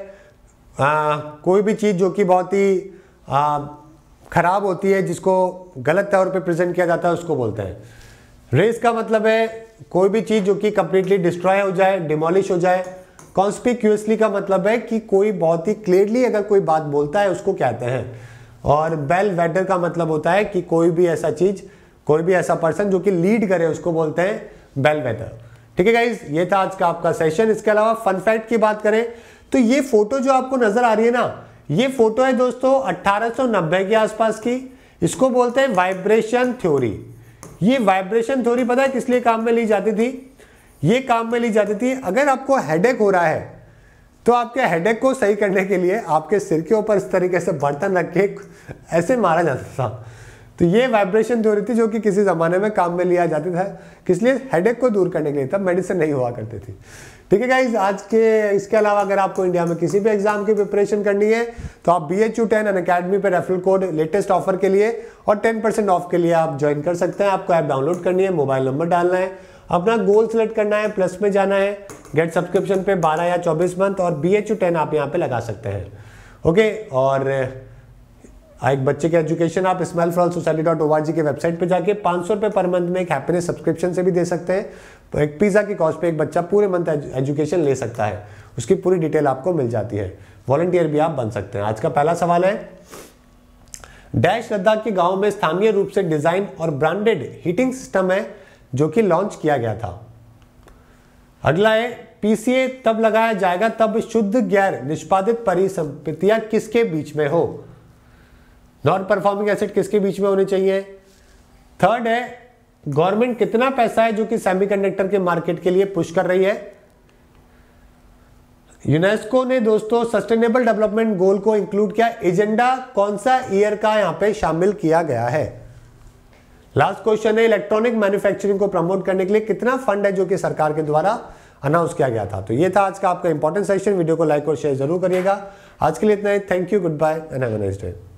आ, कोई भी चीज़ जो कि बहुत ही ख़राब होती है जिसको गलत तौर पे प्रेजेंट किया जाता है उसको बोलते हैं रेस का मतलब है कोई भी चीज़ जो कि कंप्लीटली डिस्ट्रॉय हो जाए डिमोलिश हो जाए कॉन्स्पिक्यूसली का मतलब है कि कोई बहुत ही क्लियरली अगर कोई बात बोलता है उसको कहते हैं और बेल वेटर का मतलब होता है कि कोई भी ऐसा चीज़ कोई भी ऐसा पर्सन जो कि लीड करे उसको बोलते हैं बेल वेटर ठीक है गाइज ये था आज का आपका सेशन इसके अलावा फन फैक्ट की बात करें तो ये फोटो जो आपको नजर आ रही है ना ये फोटो है दोस्तों अट्ठारह के आसपास की इसको बोलते हैं वाइब्रेशन थ्योरी ये वाइब्रेशन थ्योरी पता है किस लिए काम में ली जाती थी ये काम में ली जाती थी अगर आपको हेडेक हो रहा है तो आपके हेडेक को सही करने के लिए आपके सिर के ऊपर इस तरीके से बर्तन रख के ऐसे मारा जाता था तो ये वाइब्रेशन थ्योरी थी जो कि किसी ज़माने में काम में लिया जाता था किस लिए हेडेक को दूर करने के लिए तब मेडिसिन नहीं हुआ करती थी ठीक है गाइज आज के इसके अलावा अगर आपको इंडिया में किसी भी एग्जाम की प्रिपरेशन करनी है तो आप B H U ten N academy पर रेफरल कोड लेटेस्ट ऑफर के लिए और टेन परसेंट ऑफ के लिए आप ज्वाइन कर सकते हैं आपको ऐप डाउनलोड करनी है मोबाइल नंबर डालना है अपना गोल सेलेक्ट करना है प्लस में जाना है गेट सब्सक्रिप्शन पे 12 या 24 मंथ और बी एच यू टेन आप यहाँ पे लगा सकते हैं ओके और हाँ, एक बच्चे की एजुकेशन आप smile for society dot O R G के वेबसाइट पर जाके पाँच सौ रुपये पर मंथ में एक हैप्पीनेस सब्सक्रिप्शन से भी दे सकते हैं तो एक पिज़्ज़ा की कॉस्ट पे एक बच्चा पूरे मंथ एजुकेशन ले सकता है उसकी पूरी डिटेल आपको मिल जाती है वॉलंटियर भी आप बन सकते हैं आज का पहला सवाल है डैश लद्दाख के गाँव में स्थानीय रूप से डिज़ाइन और ब्रांडेड हीटिंग सिस्टम है जो कि लॉन्च किया गया था अगला है पीसीए तब लगाया जाएगा तब शुद्ध गैर निष्पादित परिसंपत्तियां किसके बीच में हो नॉन परफॉर्मिंग एसेट किसके बीच में होने चाहिए थर्ड है गवर्नमेंट कितना पैसा है जो कि सेमीकंडक्टर के मार्केट के लिए पुश कर रही है यूनेस्को ने दोस्तों सस्टेनेबल डेवलपमेंट गोल को इंक्लूड किया एजेंडा कौन सा ईयर का यहां पे शामिल किया गया है लास्ट क्वेश्चन है इलेक्ट्रॉनिक मैन्युफैक्चरिंग को प्रमोट करने के लिए कितना फंड है जो कि सरकार के द्वारा अनाउंस किया गया था तो ये था आज का आपका इंपॉर्टेंट सेशन वीडियो को लाइक और शेयर जरूर करिएगा आज के लिए इतना ही thank you good bye and have nice day